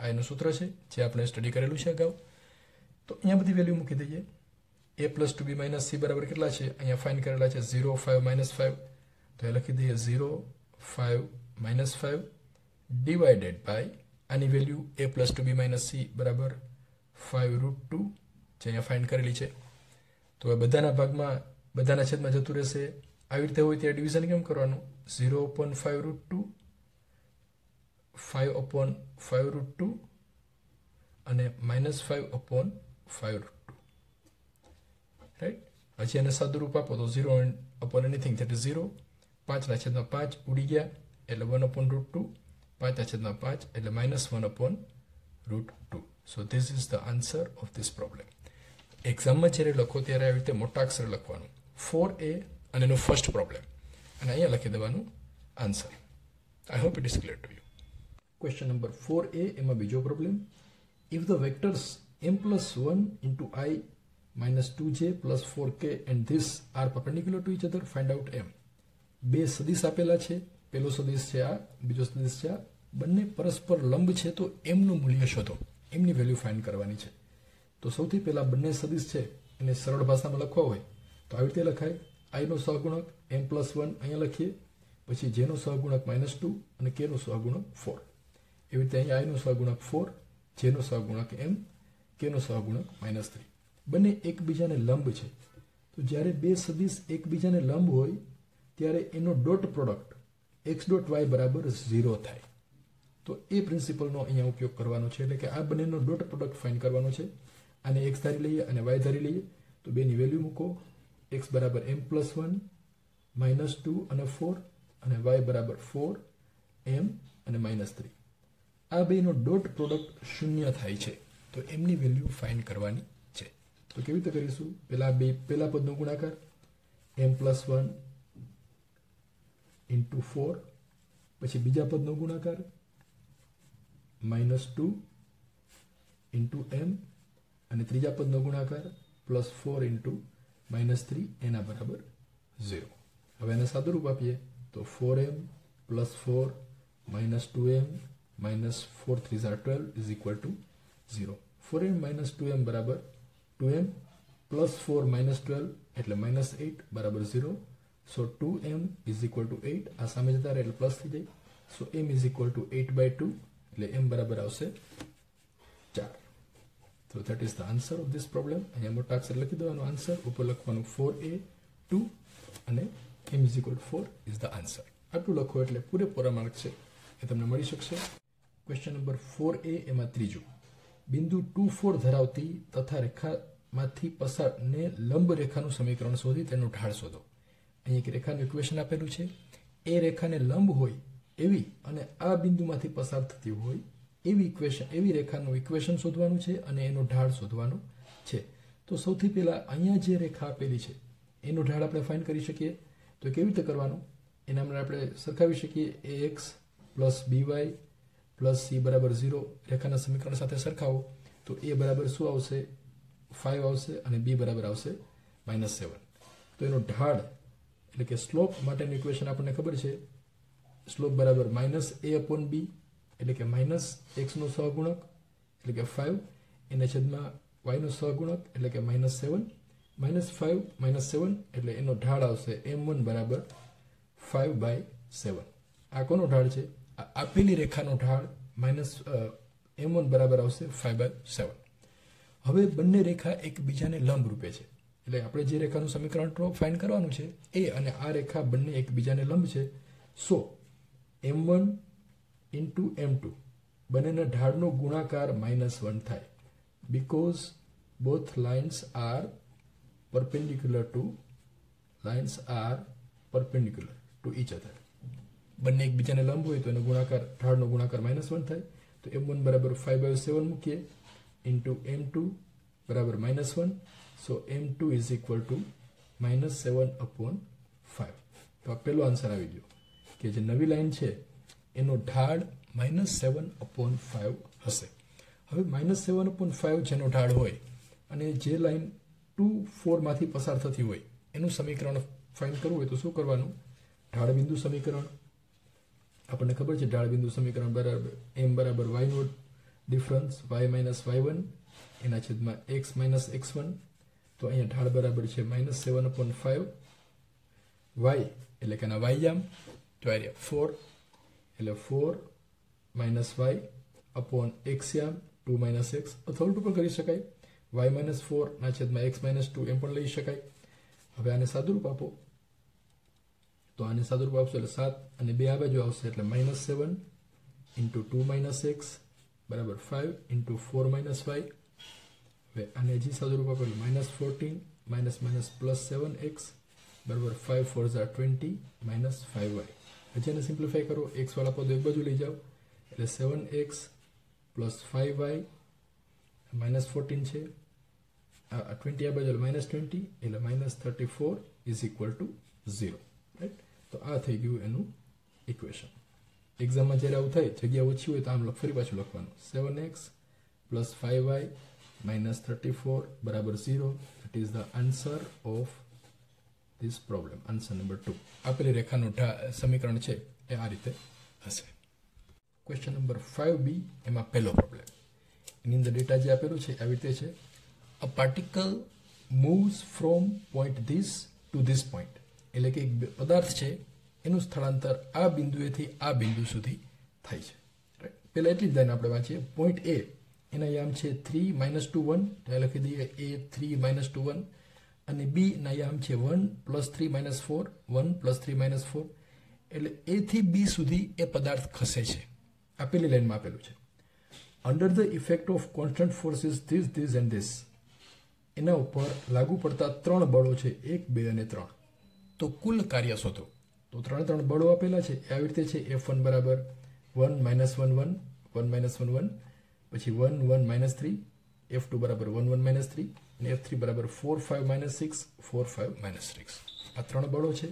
આ એનું સૂત્ર છે જે આપણે સ્ટડી કરેલું છે અગાઉ તો અહીંયા બધી વેલ્યુ મૂકી દઈએ A plus two B minus C બરાબર કેટલા છે અહીંયા ફાઇન કરેલા છે ઝીરો ફાઇવ માઇનસ ફાઇવ તો એ લખી દઈએ zero five minus five divided by આની value A plus two B minus C બરાબર ફાઇવ રૂટ ટુ જે અહીંયા ફાઇન કરેલી છે તો હવે બધાના ભાગમાં બધાના છેદમાં જતું રહેશે આવી રીતે હોય ત્યાં ડિવિઝન કેમ કરવાનું zero upon five root two five upon five root two અને minus five upon five root two right હજી એને સાદુરૂપ આપો તો ઝીરો અપોન એનીથિંગ એટલે ઝીરો પાંચના છેદમાં પાંચ ઉડી ગયા એટલે વન અપોન રૂટ ટુ પાંચના છેદમાં પાંચ એટલે minus one upon root two so this is the answer of this problem એક્ઝામમાં જ્યારે લખો ત્યારે આવી રીતે મોટા અક્ષર લખવાનું ફોર એ અને એનો ફર્સ્ટ પ્રોબ્લેમ અને અહીંયા લખી દેવાનું answer I hope it is clear to you question number four A એમાં બીજો problem if the vectors M plus one into I minus two J plus four K and this are perpendicular to each other find out M બે સદીશ આપેલા છે પહેલો સદીશ છે આ બીજો સદીશ છે આ બંને પરસ્પર લંબ છે તો એમનું મૂલ્ય શોધો એમની વેલ્યુ ફાઇન્ડ કરવાની છે તો સૌથી પહેલાં બંને સદીશ છે એને સરળ ભાષામાં લખવા હોય તો આવી રીતે લખાય આઈનો સહગુણક એમ પ્લસ વન અહીંયા લખીએ પછી જેનો સહગુણક માઇનસ ટુ અને કેનો સહગુણક ફોર એવી રીતે અહીંયા આઈનો સહગુણક ફોર જેનો સહગુણક એમ કેનો સહગુણક માઇનસ થ્રી બંને એકબીજાને લંબ છે તો જ્યારે બે સદીશ એકબીજાને લંબ હોય ત્યારે એનો dot product X dot Y બરાબર ઝીરો થાય તો એ પ્રિન્સિપલનો અહીંયા ઉપયોગ કરવાનો છે એટલે કે આ બંનેનો ડોટ પ્રોડક્ટ ફાઇન કરવાનો છે આને એક્સ ધારી લઈએ અને વાય ધારી લઈએ તો બેની વેલ્યુ મૂકો એક્સ બરાબર M plus one minus two અને ફોર અને વાય બરાબર ફોર એમ અને માઇનસ થ્રી આ બેનો ડોટ પ્રોડક્ટ શૂન્ય થાય છે તો એમની વેલ્યુ ફાઇન્ડ કરવાની છે તો કેવી રીતે કરીશું પહેલાં બે પહેલા પદનો ગુણાકાર M plus one into four પછી બીજા પદનો ગુણાકાર માઇનસ ટુ ઇન્ટુ એમ અને ત્રીજા પદનો ગુણાકાર plus four into minus three એના બરાબર ઝીરો હવે એને સાદુરૂપ આપીએ તો four M plus four minus two M minus four three ઝાર twelve is equal to zero four M minus two M બરાબર two M plus four minus twelve એટલે માઇનસ એટ બરાબર zero so two M is equal to eight આ સામે જતા રહે એટલે plus થઈ જાય so M is equal two eight by two એટલે એમ બરાબર આવશે ચાર તો that is the answer of this problem અહીંયા મોટા અક્ષર લખી દેવાનો આન્સર ઉપર લખવાનું ફોર એ ટુ અને M is equal four is the answer આટલું લખો એટલે પૂરેપૂરા માર્ક છે એ તમને મળી શકશે ક્વેશ્ચન નંબર ફોર એ એમાં ત્રીજું બિંદુ ટુ ફોર ધરાવતી તથા રેખામાંથી પસાર ને લંબ રેખાનું સમીકરણ શોધી તેનો ઢાળ શોધો અહીં એક રેખાનું ઇક્વેશન આપેલું છે એ રેખાને લંબ હોય એવી અને આ બિંદુમાંથી પસાર થતી હોય એવી ઇક્વેશન એવી રેખાનું ઇક્વેશન શોધવાનું છે અને એનો ઢાળ શોધવાનો છે તો સૌથી પહેલાં અહીંયા જે રેખા આપેલી છે એનો ઢાળ આપણે ફાઇન કરી શકીએ તો કેવી રીતે કરવાનું એના માટે આપણે સરખાવી શકીએ A X plus B Y plus C બરાબર ઝીરો રેખાના સમીકરણ સાથે સરખાવો તો એ બરાબર શું આવશે ફાઇવ આવશે અને બી બરાબર આવશે માઇનસ સેવન તો એનો ઢાળ એટલે કે સ્લોપ માટેનું ઇક્વેશન આપણને ખબર છે સ્લોપ બરાબર માઇનસ એ અપોન બી એટલે કે માઇનસ એક્સનો સહગુણક એટલે કે ફાઇવ એના છેદમાં વાયનો સહગુણક એટલે કે minus seven minus five minus seven એટલે એનો ઢાળ આવશે એમ વન બરાબર ફાઇવ બાય સેવન આ કોનો ઢાળ છે આપેલી રેખાનો ઢાળ માઇનસ એમ વન બરાબર આવશે ફાઇવ બાય સેવન હવે બંને રેખા એકબીજાને લંબ રૂપે છે એટલે આપણે જે રેખાનું સમીકરણ ડ્રો ફાઇન કરવાનું છે એ અને આ રેખા બંને એકબીજાને લંબ છે સો એમ વન ઇન્ટુ એમ ટુ બંનેના ઢાળનો ગુણાકાર માઇનસ વન થાય because both lines are perpendicular to lines are perpendicular to each other બંને એકબીજાને લંબ હોય તો એનો ગુણાકાર ઢાળનો ગુણાકાર માઇનસ વન થાય તો એમ વન બરાબર ફાઇવ બાય સેવન મૂકીએ ઇન્ટુ એમ ટુ બરાબર minus one so M two is equal to minus seven upon five તો આ પહેલો આન્સર આવી ગયો કે જે નવી લાઇન છે એનો ઢાળ માઇનસ સેવન અપોન ફાઇવ હશે હવે માઇનસ સેવન અપોન ફાઇવ જેનો ઢાળ હોય અને જે લાઇન ટુ ફોરમાંથી પસાર થતી હોય એનું સમીકરણ ફાઇન કરવું હોય તો શું કરવાનું ઢાળ બિંદુ સમીકરણ આપણને ખબર છે ઢાળ બિંદુ સમીકરણ બરાબર એમ બરાબર Y naught difference Y minus Y one એના છેદમાં એક્સ માઇનસ એક્સ વન તો અહીંયા ઢાળ બરાબર છે minus seven upon five Y એટલે કે એના વાય જામ ફોર એટલે four minus Y upon X two minus X અથવા ઉલટું પણ કરી શકાય વાય માઇનસ ફોર ફોરના છેદમાં એક્સ માઇનસ ટુ એમ પણ લઈ શકાય હવે આને સાદુરૂપ આપો તો આને સાદુરૂપ આપશો એટલે સાત અને બે આ બાજુ આવશે એટલે minus seven into two minus X બરાબર five into four minus Y હવે આને હજી સાદુરૂપ આપો એટલે minus fourteen minus minus plus seven X બરાબર ફાઇવ ફોર ઝા ટ્વેન્ટી માઇનસ ફાઇવ વાય પછી એને સિમ્પ્લિફાઈ કરો એક્સવાળા પદ એક બાજુ લઈ જાઓ એટલે seven X plus five Y minus fourteen છે ટ્વેન્ટી આ બાજુ માઇનસ ટ્વેન્ટી એટલે minus thirty four is equal to zero right તો આ થઈ ગયું એનું ઇક્વેશન એક્ઝામમાં જ્યારે આવું થાય જગ્યા ઓછી હોય તો આમ ફરી પાછું લખવાનું seven X plus five Y minus thirty four બરાબર zero it is the answer of this problem answer number two આપેલી રેખાનું સમીકરણ છે એ આ રીતે હશે ક્વેશ્ચન નંબર ફાઇવ બી એમાં પહેલો પ્રોબ્લેમ એની અંદર ડેટા જે આપેલો છે આવી રીતે છે a particle moves from point this to this point એટલે કે એક પદાર્થ છે એનું સ્થળાંતર આ બિંદુએથી આ બિંદુ સુધી થાય છે રાઈટ પહેલાં એટલી જ ધ્યાન આપણે વાંચીએ પોઈન્ટ એ એના યામ છે થ્રી માઇનસ ટુ વન લખી દઈએ A three minus two one અને બીના યામ છે one plus three minus four one plus three minus four એટલે એથી બી સુધી એ પદાર્થ ખસે છે આપેલી પેલી લાઇનમાં આપેલું છે under the effect of constant forces this this and this એના ઉપર લાગુ પડતા ત્રણ બળો છે એક બે અને ત્રણ તો કુલ કાર્ય શોધો તો ત્રણે ત્રણ બળો આપેલા છે એ આવી રીતે છે એફ વન બરાબર one minus one one one minus one one પછી one one minus three F two બરાબર વન વન માઇનસ થ્રી અને એફ બરાબર four five minus six four five minus six આ ત્રણ બળો છે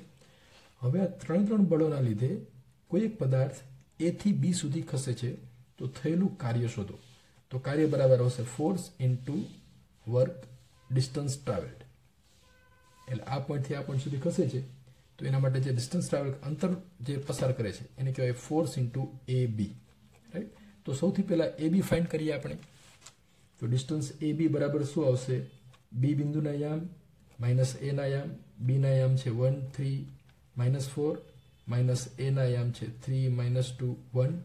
હવે આ ત્રણ ત્રણ બળોના લીધે કોઈ એક પદાર્થ એથી બી સુધી ખસે છે તો થયેલું કાર્ય શોધો તો કાર્ય બરાબર આવશે force into work distance travelled એટલે આ પોઈન્ટથી આ પોઈન્ટ સુધી ખસે છે તો એના માટે જે ડિસ્ટન્સ ટ્રાવેલ અંતર જે પસાર કરે છે એને કહેવાય force into A B right તો સૌથી પહેલાં એ બી ફાઇન્ડ કરીએ આપણે તો ડિસ્ટન્સ એ બી બરાબર શું આવશે बी बिंदु याम माइनस ए याम बी नयाम छे one three minus four minus A याम छे three minus two one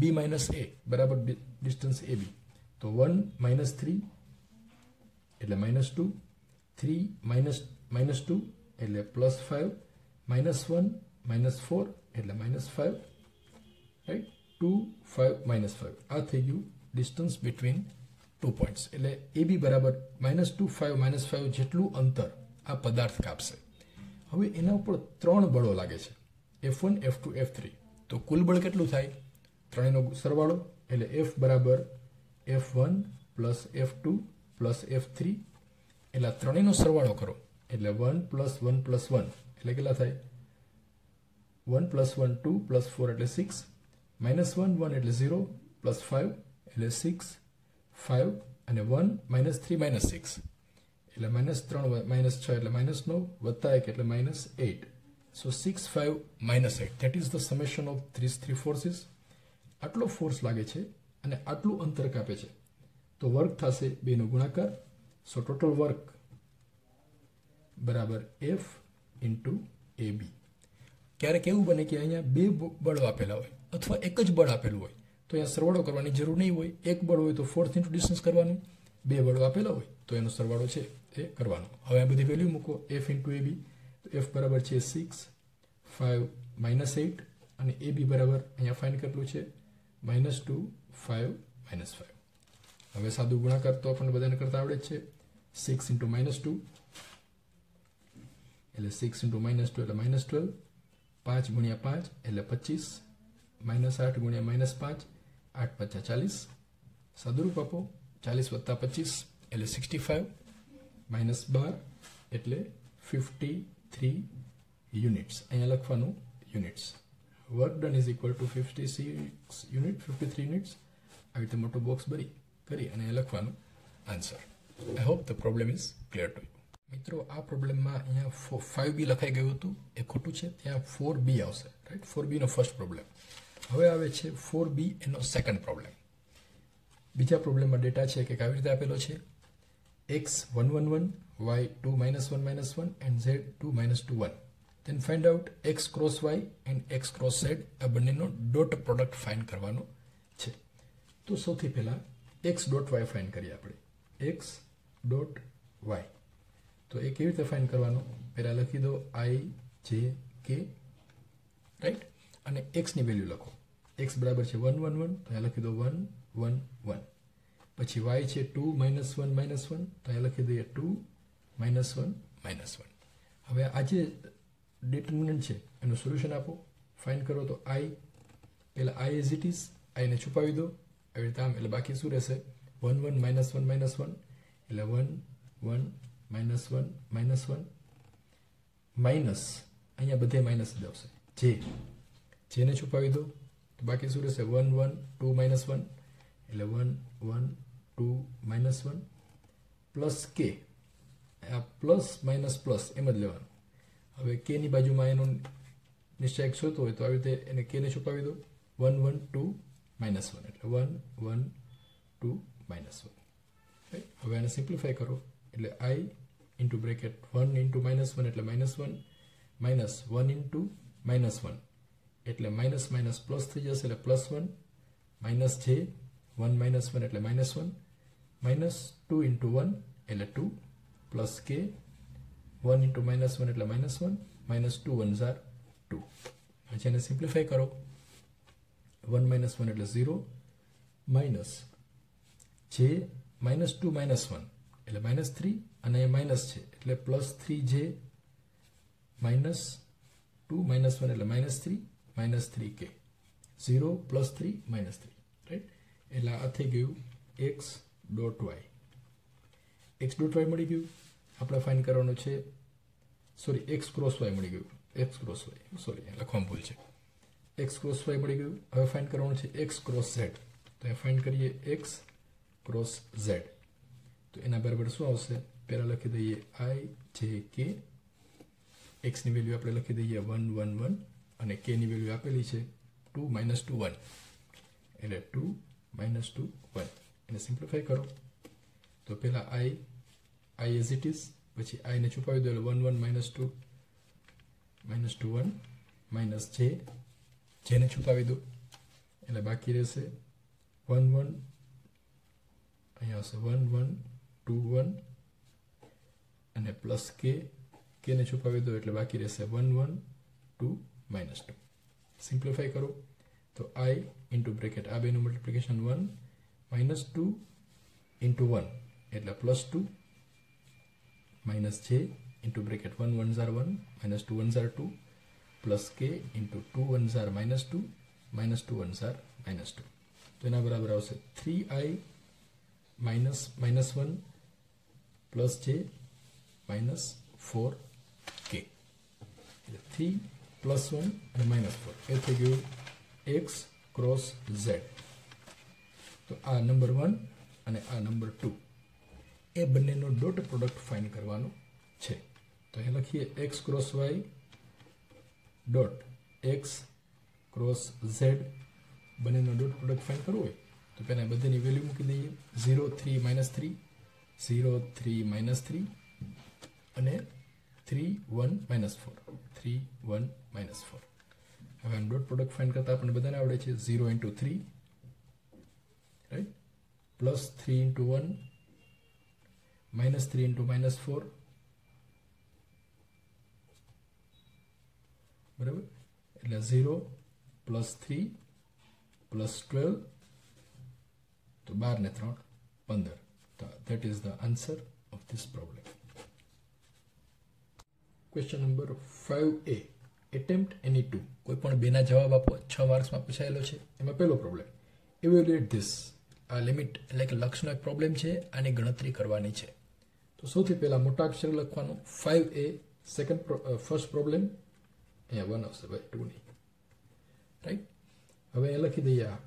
B minus A बराबर डिस्टेंस ए बी तो one minus three eight minus two three minus minus two eight plus five minus one minus four eight minus five right two five minus five आ थी गयु distance between two points એટલે A B બરાબર minus two five minus five જેટલું અંતર આ પદાર્થ કાપશે હવે એના ઉપર ત્રણ બળો લાગે છે F one F two F three તો કુલ બળ કેટલું થાય ત્રણેયનો સરવાળો એટલે એફ બરાબર F one plus F two plus F three એટલે ત્રણેયનો સરવાળો કરો એટલે one plus one plus one એટલે કેટલા થાય one plus one two plus four એટલે સિક્સ માઇનસ વન વન એટલે ઝીરો પ્લસ ફાઇવ એટલે સિક્સ ફાઇવ અને one minus three minus six એટલે માઇનસ ત્રણ માઇનસ છ એટલે માઇનસ નવ વત્તા એક એટલે minus eight so six five minus eight that is the summation of three three forces આટલો ફોર્સ લાગે છે અને આટલું અંતર કાપે છે તો વર્ક થશે બેનો ગુણાકાર સો ટોટલ વર્ક બરાબર એફ ઇન્ટુ એ બી ક્યારેક એવું બને કે અહીંયા બે બળ આપેલા હોય અથવા એક જ બળ આપેલું હોય તો અહીંયા સરવાળો કરવાની જરૂર નહીં હોય એક બળ હોય તો ફોર્થ ઇન્ટુ ડિસ્ટન્સ કરવાનું બે બળો આપેલા હોય તો એનો સરવાળો છે એ કરવાનો હવે આ બધી વેલ્યુ મૂકો એફ ઇન્ટુ એ બી તો એફ બરાબર છે સિક્સ ફાઇવ માઇનસ એઇટ અને એ બી બરાબર અહીંયા ફાઇન કેટલું છે minus two five minus five હવે સાદું ગુણાકાર તો આપણને બધાને કરતા આવડે જ છે સિક્સ ઇન્ટુ માઇનસ ટુ એટલે સિક્સ ઇન્ટુ માઇનસ ટુ એટલે માઇનસ ટ્વેલ્વ પાંચ ગુણ્યા પાંચ એટલે પચીસ માઇનસ આઠ ગુણ્યા માઇનસ પાંચ આઠ પચાસ ચાલીસ સદરૂપ આપો ચાલીસ વત્તા પચીસ એટલે સિક્સટી ફાઇવ માઇનસ બાર એટલે ફિફ્ટી થ્રી યુનિટ્સ અહીંયા લખવાનું units work done is equal to fifty six unit fifty three units આવી રીતે મોટો બોક્સ ભરી કરી અને લખવાનું answer I hope the problem is clear to મિત્રો આ પ્રોબ્લેમમાં અહીંયા ફાઇવ બી લખાઈ ગયું હતું એ ખોટું છે ત્યાં ફોર બી આવશે રાઈટ ફોર બીનો ફર્સ્ટ પ્રોબ્લેમ હવે આવે છે ફોર બી એનો સેકન્ડ પ્રોબ્લેમ બીજા પ્રોબ્લેમમાં ડેટા છે કે કેવી રીતે આપેલો છે x one one one y two minus one minus one and z two minus two one then find out x cross y and x cross z આ બંનેનો ડોટ પ્રોડક્ટ ફાઇન કરવાનો છે તો સૌથી પહેલાં એક્સ ડોટ વાય ફાઇન કરીએ આપણે x dot Y તો એ કેવી રીતે ફાઇન કરવાનો પહેલાં લખી દો આઈ જે કે રાઈટ અને એક્સની વેલ્યુ લખો એક્સ બરાબર છે વન વન વન તો અહીંયા લખી દો વન વન વન પછી વાય છે two minus one minus one તો અહીંયા લખી દઈએ two minus one minus one હવે આ જે ડિટર્મિનન્ટ છે એનું સોલ્યુશન આપો ફાઇન કરો તો આઈ પહેલાં આઈ એઝ ઇટ ઇઝ આઈને છુપાવી દો આવી રીતે આમ એટલે બાકી શું રહેશે one one minus one minus one એટલે one one minus one minus one minus અહીંયા બધે માઇનસ જ આવશે જે જેને છુપાવી દો તો બાકી શું રહેશે one one two minus one એટલે one one two minus one plus કે આ પ્લસ માઇનસ પ્લસ એમ જ લેવાનું હવે કેની બાજુમાં એનો નિશ્ચય શોધતો હોય તો આવી રીતે એને કેને છુપાવી દો one one two minus one એટલે one one two minus one હવે આને સિમ્પ્લિફાય કરો એટલે આઈ into bracket one into minus one એટલે minus one minus one into minus one એટલે માઇનસ માઇનસ પ્લસ થઈ જશે એટલે plus one minus j one minus one એટલે minus one minus two into one એટલે two plus k one into minus one એટલે minus one minus two one ઝાર two પછી એને simplify કરો વન માઇનસ વન એટલે ઝીરો માઇનસ જે minus two minus one એટલે minus three અને એ માઇનસ છે એટલે પ્લસ થ્રી જે માઇનસ ટુ માઇનસ વન એટલે minus three minus three k zero plus three minus three right એટલે આ થઈ ગયું x dot y x dot y મળી ગયું આપણે ફાઇન કરવાનું છે સોરી એક્સ ક્રોસ વાય મળી ગયું એક્સ ક્રોસ વાય સોરી લખવામાં ભૂલ છે એક્સ ક્રોસ વાય મળી ગયું હવે ફાઇન કરવાનું છે એક્સ ક્રોસ ઝેડ તો એ ફાઇન કરીએ એક્સ ક્રોસ ઝેડ તો એના બરાબર શું આવશે પહેલાં લખી દઈએ આઈ જે કે એક્સની વેલ્યુ આપણે લખી દઈએ વન વન વન અને કેની વેલ્યુ આપેલી છે ટુ માઇનસ ટુ વન એટલે ટુ માઇનસ ટુ વન એને સિમ્પ્લિફાઈ કરો તો પહેલાં i i as it is પછી આઈને છુપાવી દો એટલે one one minus two minus two one minus j જેને છુપાવી દો એટલે બાકી રહેશે વન વન અહીંયા આવશે વન વન ટુ વન અને પ્લસ કે કેને છુપાવી દો એટલે બાકી રહેશે one one two minus two simplify करो तो आई इंटू ब्रेकेट आ multiplication one minus two into one eight plus two minus j into bracket one one झार वन माइनस टू वन झार two plus k into two one झार minus two minus two one झार minus two तो यहाँ बराबर आ three आई minus minus one plus j minus four k three plus one અને minus four એ થઈ ગયું એક્સ ક્રોસ ઝેડ તો આ નંબર વન અને આ નંબર ટુ એ બંનેનો ડોટ પ્રોડક્ટ ફાઇન કરવાનો છે તો અહીં લખીએ x cross y dot x cross z બંનેનો ડોટ પ્રોડક્ટ ફાઇન કરવો હોય તો પહેલાં બધાની વેલ્યુ મૂકી દઈએ zero three minus three zero three minus three અને three one minus four three one minus four હવે આમ ડોટ પ્રોડક્ટ ફાઇન કરતાં આપણને બધાને આવડે છે zero into three right plus three into one minus three into minus four બરાબર એટલે zero plus three plus twelve તો બાર ને ત્રણ પંદર that is the answer of this problem question number five A attempt any two કોઈ પણ બેના જવાબ આપો છ માર્ક્સમાં પૂછાયેલો છે એમાં પહેલો પ્રોબ્લેમ એવેલ્યુએટ ધીસ આ લિમિટ એટલે કે લક્ષનો એક પ્રોબ્લેમ છે આની ગણતરી કરવાની છે તો સૌથી પહેલાં મોટા અક્ષર લખવાનું five A second first problem અહીંયા વન આવશે ભાઈ ટુ નહીં રાઈટ હવે એ લખી દઈએ આ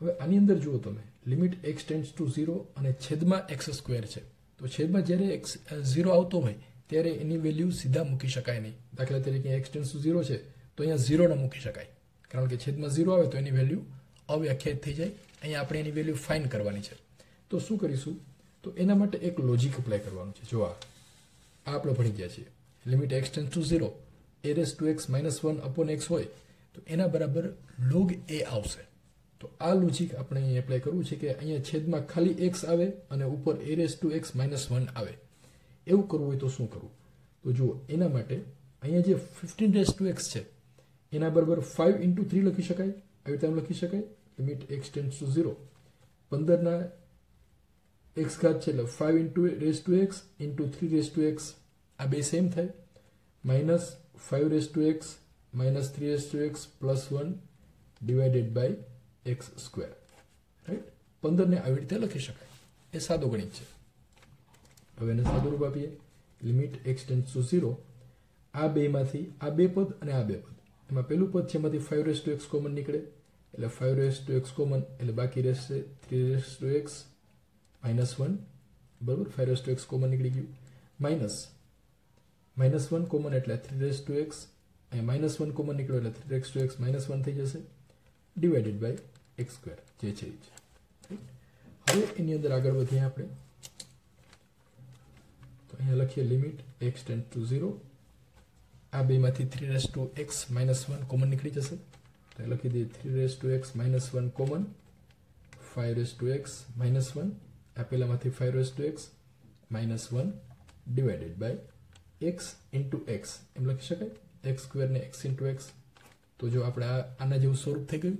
હવે આની અંદર જુઓ તમે limit x tends to zero અને છેદમાં એક્સ સ્ક્વેર છે તો છેદમાં જ્યારે એક્સ ઝીરો આવતો હોય ત્યારે એની વેલ્યુ સીધા મૂકી શકાય નહીં દાખલા તરીકે એક્સ ટેન્સ ટુ ઝીરો છે તો અહીંયા ઝીરો ન મૂકી શકાય કારણ કે છેદમાં ઝીરો આવે તો એની વેલ્યુ અવ્યાખ્યાયિત થઈ જાય અહીંયા આપણે એની વેલ્યુ ફાઇન કરવાની છે તો શું કરીશું તો એના માટે એક લોજિક એપ્લાય કરવાનું છે જો આ આપણે ભણી ગયા છીએ limit x tends to zero a raise to x minus one upon x હોય તો એના બરાબર લોગ એ આવશે તો આ લોજિક આપણે અહીં એપ્લાય કરવું છે કે અહીંયા છેદમાં ખાલી એક્સ આવે અને ઉપર a raise to x minus one આવે એવું કરવું હોય તો શું કરવું તો જુઓ એના માટે અહીંયા જે ફિફ્ટીન ડેસ ટુ એક્સ છે એના બરાબર ફાઇવ ઇન્ટુ થ્રી લખી શકાય આવી રીતે લખી શકાય limit x tends to zero પંદરના એક્સ ઘાત છે એટલે five into raise to x into three raise to x આ બે સેમ થાય minus five raise to x minus three raise to x plus one divided by x square right પંદરને આવી રીતે લખી શકાય એ સાદો ગણિત છે હવે એને સદરૂપ આપીએ limit x tends to zero આ બેમાંથી આ બે પદ અને આ બે પદ એમાં પહેલું પદ છે એમાંથી five raise to x common નીકળે એટલે five raise to x common એટલે બાકી રહેશે three raise to x minus one બરાબર five raise to x common નીકળી ગયું માઇનસ માઇનસ વન કોમન એટલે થ્રી રેસ ટુ એક્સ અહીંયા માઇનસ વન કોમન નીકળ્યો એટલે three raise to x minus one થઈ જશે ડિવાઇડેડ બાય એક્સ સ્ક્વેર જે છે હવે એની અંદર આગળ વધીએ આપણે અહીંયા લખીએ limit x tend to zero આ બેમાંથી three raise to x minus one common નીકળી જશે તો લખી દઈએ three raise to x minus one common five raise to x minus one આ પહેલામાંથી five raise to x minus one divided by x into x એમ લખી શકાય એક્સ સ્ક્વેરને એક્સ ઇન્ટુ એક્સ તો જો આપણે આના જેવું સ્વરૂપ થઈ ગયું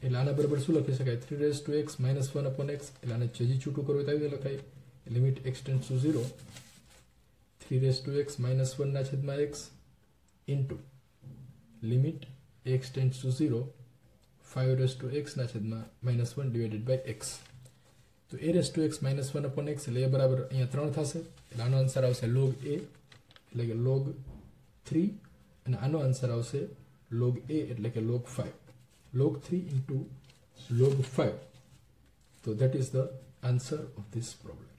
એટલે આના બરાબર શું લખી શકાય three raise to x minus one upon x એટલે આને ચેજી છૂટું કરવું તો આવી લખાય limit x tend to zero three raise to x minus વનના છેદમાં x into limit x tend to zero five raise to એક્સના છેદમાં minus one divided by x તો a raise to x minus one upon x એટલે એ બરાબર અહીંયા ત્રણ થશે એટલે આનો આન્સર આવશે લોગ એ એટલે કે લોગ થ્રી અને આનો આન્સર આવશે લોગ એ એટલે કે log five log three into log five તો that is the answer of this problem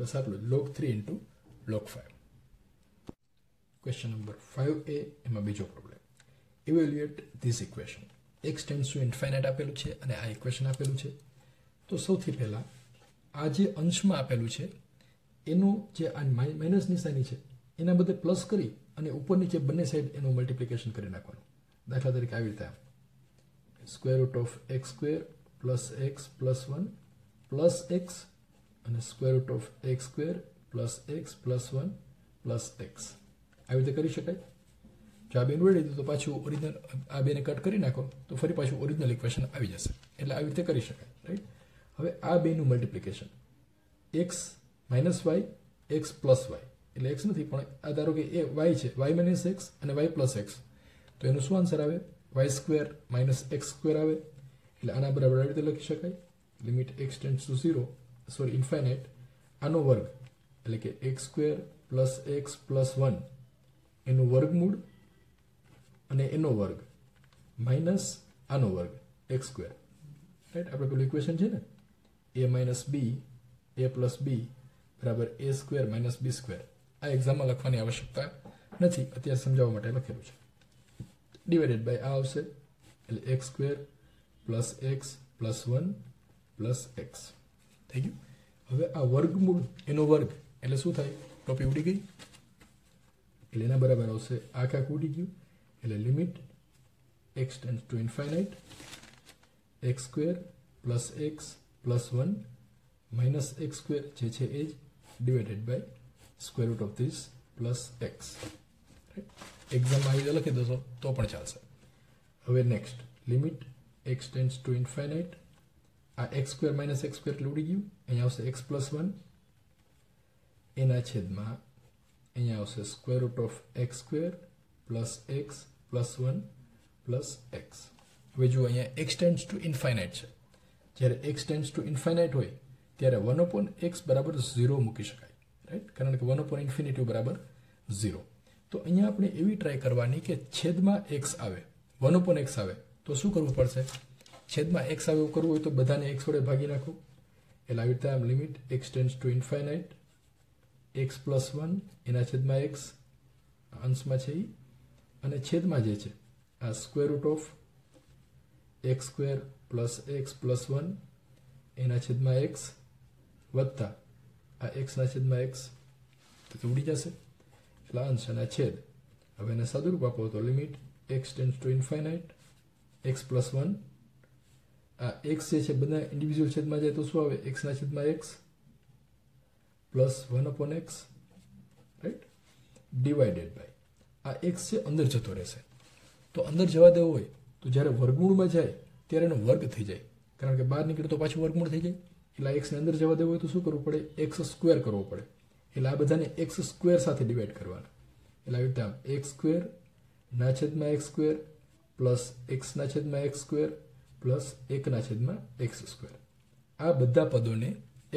બસ આટલું log three into log five question number five A એમાં બીજો problem evaluate this equation x tends to infinite આપેલું છે અને આ equation આપેલું છે તો સૌથી પહેલાં આ જે અંશમાં આપેલું છે એનું જે આ માઇનસ નિશાની છે એના બધે પ્લસ કરી અને ઉપર નીચે બંને સાઈડ એનું મલ્ટિપ્લિકેશન કરી નાખવાનું દાખલા તરીકે આવી રીતે square root of x square plus x plus one plus x અને square root of x square plus x plus one plus x આવી રીતે કરી શકાય જો આ બેન ઉડી દીધું તો પાછું ઓરિજિનલ આ બેને કટ કરી નાખો તો ફરી પાછું ઓરિજિનલ ઇક્વેશન આવી જશે એટલે આવી રીતે કરી શકાય રાઈટ હવે આ બેનું multiplication x minus y x plus y એટલે એક્સ નથી પણ આ ધારો કે એ વાય છે વાય માઇનસ એક્સ અને વાય પ્લસ એક્સ તો એનું શું આન્સર આવે y square minus x square આવે એટલે આના બરાબર આવી રીતે લખી શકાય limit x tend to zero sorry infinite આનો વર્ગ એટલે કે x square plus x plus one એનું વર્ગમૂળ અને એનો વર્ગ માઇનસ આનો વર્ગ એક્સ સ્ક્વેર રાઈટ આપણે પેલું ઇક્વેશન છે ને એ માઇનસ બી એ પ્લસ બી બરાબર a square minus b square આ એક્ઝામમાં લખવાની આવશ્યકતા નથી અત્યારે સમજાવવા માટે લખેલું છે ડિવાઇડેડ બાય આ આવશે એટલે x square plus x plus one plus x થઈ ગયું હવે આ વર્ગમૂળ એનો વર્ગ એટલે શું થાય ટોપી ઉડી ગઈ એટલે એના બરાબર આવશે આખ આખા ઉડી ગયું એટલે limit x tends to infinite x square plus x plus one minus x square જે છે એ જ divided by square root of this plus x એક્ઝામમાં આવી લખી દેશો તો પણ ચાલશે હવે next limit x tends to infinite આ x square minus x square એટલે ઉડી ગયું અહીંયા આવશે એક્સ પ્લસ વન એના છેદમાં અહીંયા આવશે square root of x square plus x plus one plus x હવે જુઓ અહીંયા એક્સ ટુ ઇન્ફાઇનાઇટ છે જ્યારે એક્સ ટુ ઇન્ફાઇનાઇટ હોય ત્યારે વન ઓપોન એક્સ બરાબર ઝીરો મૂકી શકાય રાઈટ કારણ કે વન ઓપોન ઇન્ફિનિટી બરાબર ઝીરો તો અહીંયા આપણે એવી ટ્રાય કરવાની કે છેદમાં એક્સ આવે વન ઓપોન એક્સ આવે તો શું કરવું પડશે છેદમાં એક્સ આવે એવું કરવું હોય તો બધાને એક્સ વડે ભાગી નાખો એટલે આવી રીતે આમ limit x tends to infinite x plus one એના છેદમાં એક્સ અંશમાં છે એ અને છેદમાં જે છે આ square root of x square plus x plus one એના છેદમાં એક્સ વત્તા આ એક્સના છેદમાં એક્સ તો ઉડી જશે એટલે અંશ અને છેદ હવે એને સાદુરૂપ આપો તો limit x tends to infinite x plus one આ એક્સ જે છે બધા ઇન્ડિવિજ્યુઅલ છેદમાં જાય તો શું આવે એક્સના છેદમાં x plus one upon x right divided by આ એક્સ છે અંદર જતો રહેશે તો અંદર જવા દેવો હોય તો જ્યારે વર્ગમૂળમાં જાય ત્યારે એનો વર્ગ થઈ જાય કારણ કે બહાર નીકળે તો પાછું વર્ગમૂળ થઈ જાય એટલે ને અંદર જવા દેવું હોય તો શું કરવું પડે એક્સ સ્ક્વેર કરવો પડે એટલે આ બધાને એક્સ સ્ક્વેર સાથે ડિવાઈડ કરવાના એટલે આવી રીતે આમ એક્સ સ્ક્વેર ના છેદમાં એક્સ સ્ક્વેર પ્લસ એક્સ ના છેદમાં એક્સ સ્ક્વેર +1/x2 આ બધા પદોને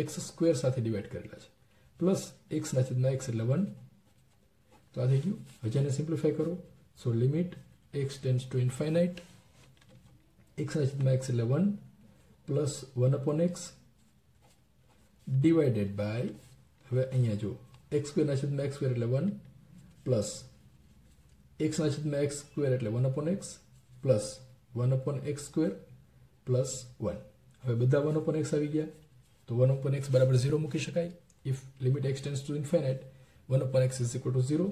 x2 સાથે ડિવાઇડ કરેલા છે +x/x11 તો આ દેખ્યું હજીને સિમ્પલીફાય કરો so limit x tends to infinite x/x11 + 1/x / by હવે અહીંયા જો x2/x211 + x/x211/x + 1/x2 plus one હવે બધા વન ઓપન એક્સ આવી ગયા તો વન ઓપન એક્સ બરાબર ઝીરો મૂકી શકાય if limit x tends to infinite one upon x is equal to zero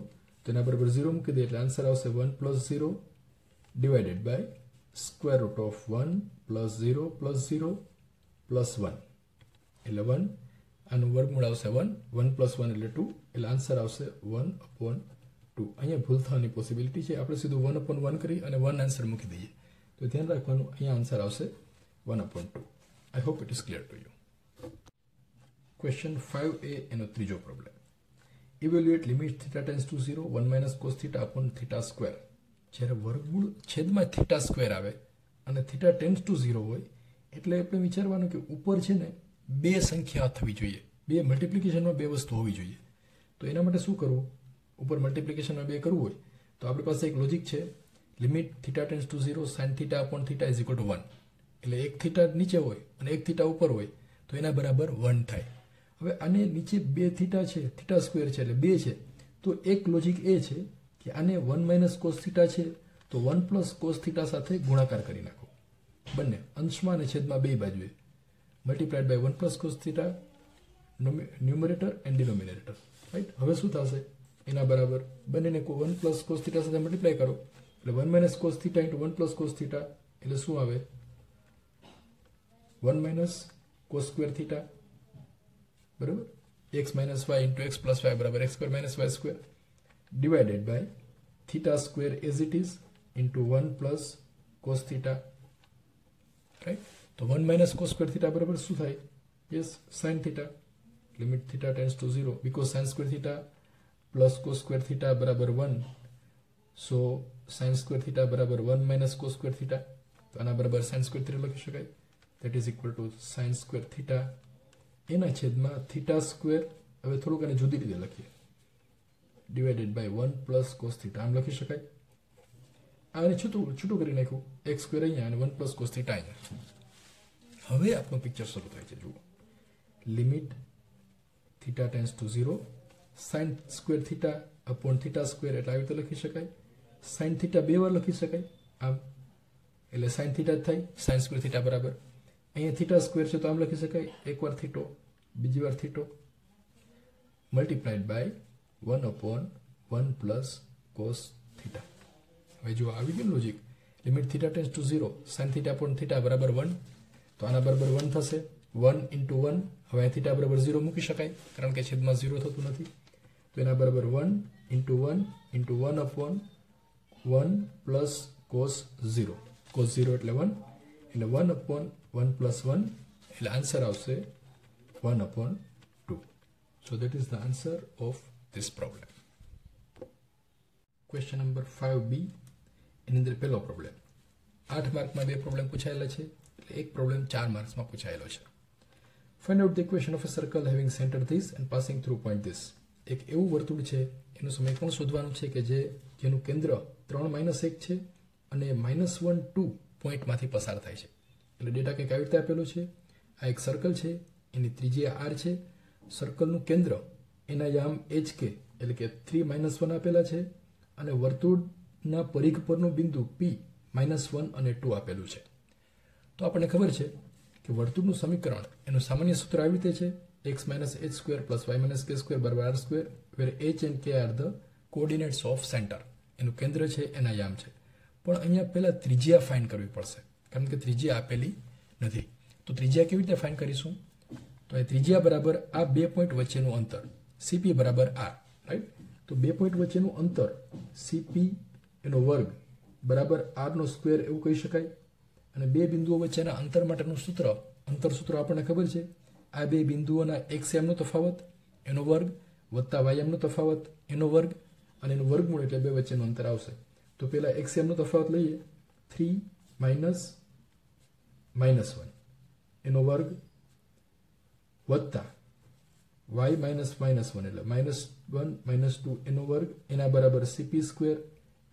તેના બરાબર ઝીરો મૂકી દે એટલે આન્સર આવશે one plus zero divided by square root of one plus zero plus zero plus one એટલે one આનું વર્ગમૂળ આવશે વન વન પ્લસ વન એટલે ટુ એટલે આન્સર આવશે વન અપોન ટુ અહીંયા ભૂલ થવાની પોસિબિલિટી છે આપણે સીધું વન અપોન વન કરી અને વન આન્સર મૂકી દઈએ તો ધ્યાન રાખવાનું અહીંયા આન્સર આવશે one upon two I hope it is clear to you question five A એનો ત્રીજો problem evaluate limit theta tends to zero one minus cos theta upon theta square જ્યારે વર્ગમૂળ છેદમાં થીટા સ્ક્વેર આવે અને થીટા ટેન્સ ટુ ઝીરો હોય એટલે આપણે વિચારવાનું કે ઉપર છે ને બે સંખ્યા થવી જોઈએ બે મલ્ટિપ્લિકેશનમાં બે વસ્તુ હોવી જોઈએ તો એના માટે શું કરવું ઉપર મલ્ટિપ્લિકેશનમાં બે કરવું હોય તો આપણી પાસે એક લોજિક છે limit theta tends to zero sine theta upon theta is equal to one એટલે એક થીટા નીચે હોય અને એક થીટા ઉપર હોય તો એના બરાબર વન થાય હવે આને નીચે બે થીટા છે થીટા સ્ક્વેર છે એટલે બે છે તો એક લોજિક એ છે કે આને વન માઇનસ કોસ થીટા છે તો વન પ્લસ કોસ થીટા સાથે ગુણાકાર કરી નાખો બંને અંશમાં અને છેદમાં બે બાજુએ multiplied by one plus cos theta numerator and denominator right હવે શું થશે એના બરાબર બંનેને વન પ્લસ કોસ થીટા સાથે મલ્ટીપ્લાય કરો એટલે one minus cos theta into one plus cos theta એટલે શું આવે one minus cos square theta બરાબર x minus y into x plus y બરાબર x square minus y square divided by theta square as it is into one plus cos theta right તો one minus cos square theta બરાબર શું થાય yes sine theta limit theta tends to zero because sine square theta plus cos square theta બરાબર one so sine square theta બરાબર one minus cos square theta તો આના બરાબર sine square theta લખી શકાય that is equal to sine square theta એના છેદમાં theta square હવે થોડુંક આને જુદી રીતે લખીએ divided by one plus cos theta આમ લખી શકાય આને છૂટું છૂટું કરી નાખ્યું એક સ્ક્વેર અહીંયા અને વન પ્લસ કોસ થીટા અહીંયા હવે આપણું પિક્ચર શરૂ થાય છે જુઓ limit theta tends to zero sine square theta upon theta square એટલે આવી રીતે લખી શકાય સાઇન થીટા બે વાર લખી શકાય આમ એટલે સાઇન થીટા થાય સાઇન સ્ક્વેર થીટા બરાબર અહીંયા થીટા સ્ક્વેર છે તો આમ લખી શકાય એકવાર થીટો બીજી વાર થીટો multiplied by one upon one plus cos theta હવે જો આવી ગયું logic limit theta tends to zero sine theta upon theta બરાબર વન તો આના બરાબર વન થશે વન ઇન્ટુ વન હવે થીટા બરાબર ઝીરો મૂકી શકાય કારણ કે છેદમાં ઝીરો થતું નથી તો એના બરાબર one into one into one upon one plus cos zero cos zero એટલે વન એટલે one upon one plus one એટલે આન્સર આવશે one upon two so that is the answer of this problem question number five B એની અંદર પહેલો problem આઠ માર્કમાં બે problem પૂછાયેલા છે એટલે એક પ્રોબ્લેમ ચાર માર્ક્સમાં પૂછાયેલો છે find out the equation of a circle having centre this and passing through point this એક એવું વર્તુળ છે એનું સમય સમીકરણ શોધવાનું છે કે જે જેનું કેન્દ્ર ત્રણ માઇનસ એક છે અને માઇનસ વન ટુ પોઈન્ટમાંથી પસાર થાય છે એટલે ડેટા કંઈક આવી રીતે આપેલો છે આ એક સર્કલ છે એની ત્રીજી આર છે સર્કલનું કેન્દ્ર એના યામ એચ કે એટલે કે થ્રી માઇનસ વન આપેલા છે અને વર્તુળના પરિઘ પરનું બિંદુ પી માઇનસ વન અને ટુ આપેલું છે તો આપણને ખબર છે કે વર્તુળનું સમીકરણ એનું સામાન્ય સૂત્ર આવી રીતે છે x minus h square plus y minus k square બરાબર r square where h and k are the coordinates of centre એનું કેન્દ્ર છે યામ છે પણ અહીંયા પહેલાં ત્રિજ્યા ફાઇન કરવી પડશે કારણ કે ત્રિજ્યા આપેલી નથી તો ત્રિજ્યા કેવી રીતે ફાઇન કરીશું તો એ ત્રિજ્યા બરાબર આ બે પોઈન્ટ વચ્ચેનું અંતર સીપી બરાબર આર રાઈટ તો બે પોઈન્ટ વચ્ચેનું અંતર સીપી એનો વર્ગ બરાબર આરનો સ્ક્વેર એવું કહી શકાય અને બે બિંદુઓ વચ્ચેના અંતર માટેનું સૂત્ર અંતર સૂત્ર આપણને ખબર છે આ બે બિંદુઓના એક્સ એમનો તફાવત એનો વર્ગ વત્તા વાય એમનો તફાવત એનો વર્ગ અને એનું વર્ગમૂળ એટલે બે વચ્ચેનું અંતર આવશે તો પહેલાં એક્સએમનો તફાવત લઈએ થ્રી માઇનસ માઇનસ વન એનો વર્ગ વત્તા વાય માઇનસ માઇનસ વન એટલે માઇનસ વન માઇનસ ટુ એનો વર્ગ એના બરાબર સીપી સ્ક્વેર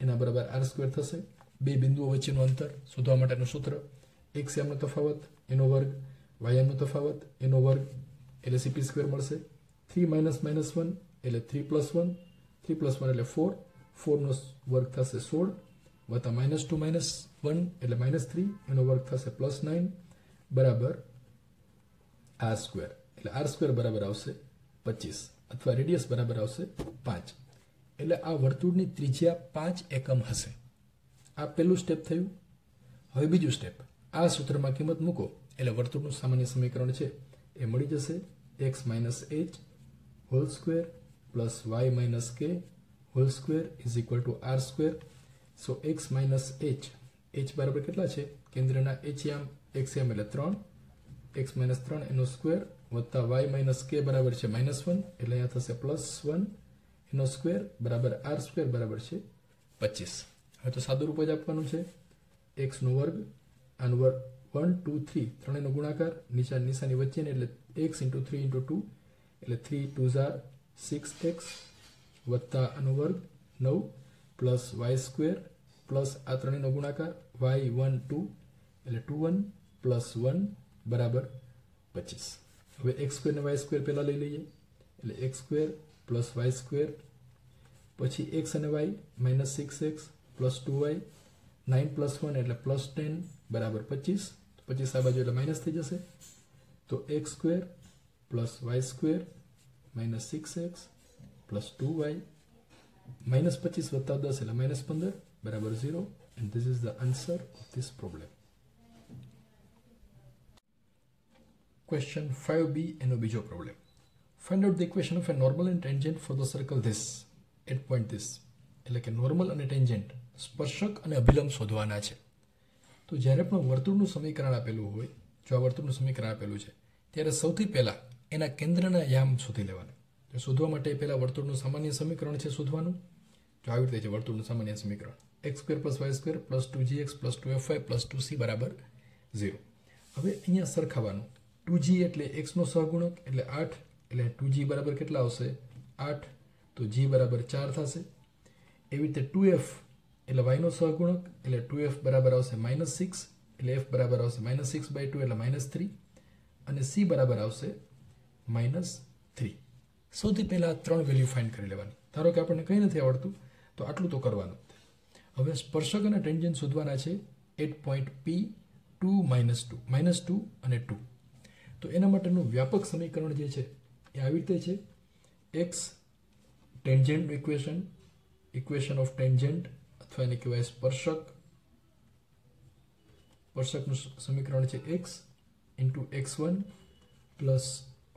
એના બરાબર આર સ્ક્વેર થશે બે બિંદુઓ વચ્ચેનું અંતર શોધવા માટેનું સૂત્ર એક્સ એમનો તફાવત એનો વર્ગ વાય એમનો તફાવત એનો વર્ગ એટલે સીપી સ્ક્વેર મળશે થ્રી માઇનસ માઇનસ વન એટલે three plus one three plus one એટલે ફોર ફોરનો વર્ગ થશે સોળ વત્તા માઇનસ ટુ માઇનસ વન એટલે માઇનસ થ્રી એનો વર્ગ થશે પ્લસ નાઇન બરાબર આર સ્ક્વેર એટલે આર સ્ક્વેર બરાબર આવશે પચીસ અથવા રેડિયસ બરાબર આવશે પાંચ એટલે આ વર્તુળની ત્રિજ્યા પાંચ એકમ હશે આ પહેલું સ્ટેપ થયું હવે બીજું સ્ટેપ આ સૂત્રમાં કિંમત મૂકો એટલે વર્તુળનું સામાન્ય સમીકરણ છે એ મળી જશે x minus h whole square plus y minus k whole square is equal to r square so x minus h h બરાબર કેટલા છે કેન્દ્રના એચ એમ એક્સ એમ એટલે ત્રણ એક્સ માઇનસ ત્રણ એનો સ્ક્વેર વત્તા વાય માઇનસ કે બરાબર છે માઇનસ વન એટલે અહીંયા થશે પ્લસ વન એનો સ્ક્વેર બરાબર આર સ્ક્વેર બરાબર છે પચીસ હવે તો સાદું રૂપ જ આપવાનું છે એક્સનો વર્ગ આનો વર્ગ વન ટુ થ્રી ત્રણેનો ગુણાકાર નીચા નિશાની વચ્ચેને એટલે x into three into two એટલે થ્રી ટુ ઝાર 6x + अनुवर्ग 9 + y² + 13 ने गुणाकार y12 એટલે 21 + 1 = 25 હવે x² ને y² પહેલા લઈ લઈએ એટલે x² + y² પછી x અને y - 6x + 2y 9 + 1 એટલે + 10 = 25 25 આ બાજુ એટલે માઈનસ થઈ જશે તો x² + y² minus six x plus two y minus પચીસ વત્તા દસ એટલે માઇનસ પંદર બરાબર zero and this is the answer of this problem question five B એનો બીજો problem find out the equation of a normal and tangent for the circle this at point this એટલે કે નોર્મલ અને tangent સ્પર્શક અને અભિલંબ શોધવાના છે તો જ્યારે પણ વર્તુળનું સમીકરણ આપેલું હોય જો આ વર્તુળનું સમીકરણ આપેલું છે ત્યારે સૌથી પહેલાં એના કેન્દ્રના યામ શોધી લેવાનું તો શોધવા માટે પહેલાં વર્તુળનું સામાન્ય સમીકરણ છે શોધવાનું જો આવી રીતે છે વર્તુળનું સામાન્ય સમીકરણ x square plus y square plus two g x plus two f y plus two c બરાબર ઝીરો હવે અહીંયા સરખાવાનું ટુ જી એટલે એક્સનો સહગુણક એટલે આઠ એટલે ટુ જી બરાબર કેટલા આવશે આઠ તો જી બરાબર ચાર થશે એવી રીતે ટુ એફ એટલે વાયનો સહગુણક એટલે ટુ એફ બરાબર આવશે માઇનસ સિક્સ એટલે એફ બરાબર આવશે માઇનસ સિક્સ બાય ટુ એટલે માઇનસ થ્રી અને સી બરાબર આવશે માઇનસ થ્રી સૌથી પહેલાં ત્રણ વેલ્યુ ફાઇન કરી લેવાની ધારો કે આપણને કંઈ નથી આવડતું તો આટલું તો કરવાનું હવે સ્પર્શક અને ટેન્જન શોધવાના છે at point P two minus two minus two અને ટુ તો એના માટેનું વ્યાપક સમીકરણ જે છે એ આવી રીતે છે x tangent equation equation of tangent અથવા એને કહેવાય સ્પર્શક સ્પર્શકનું સમીકરણ છે x into x one plus y * y1 +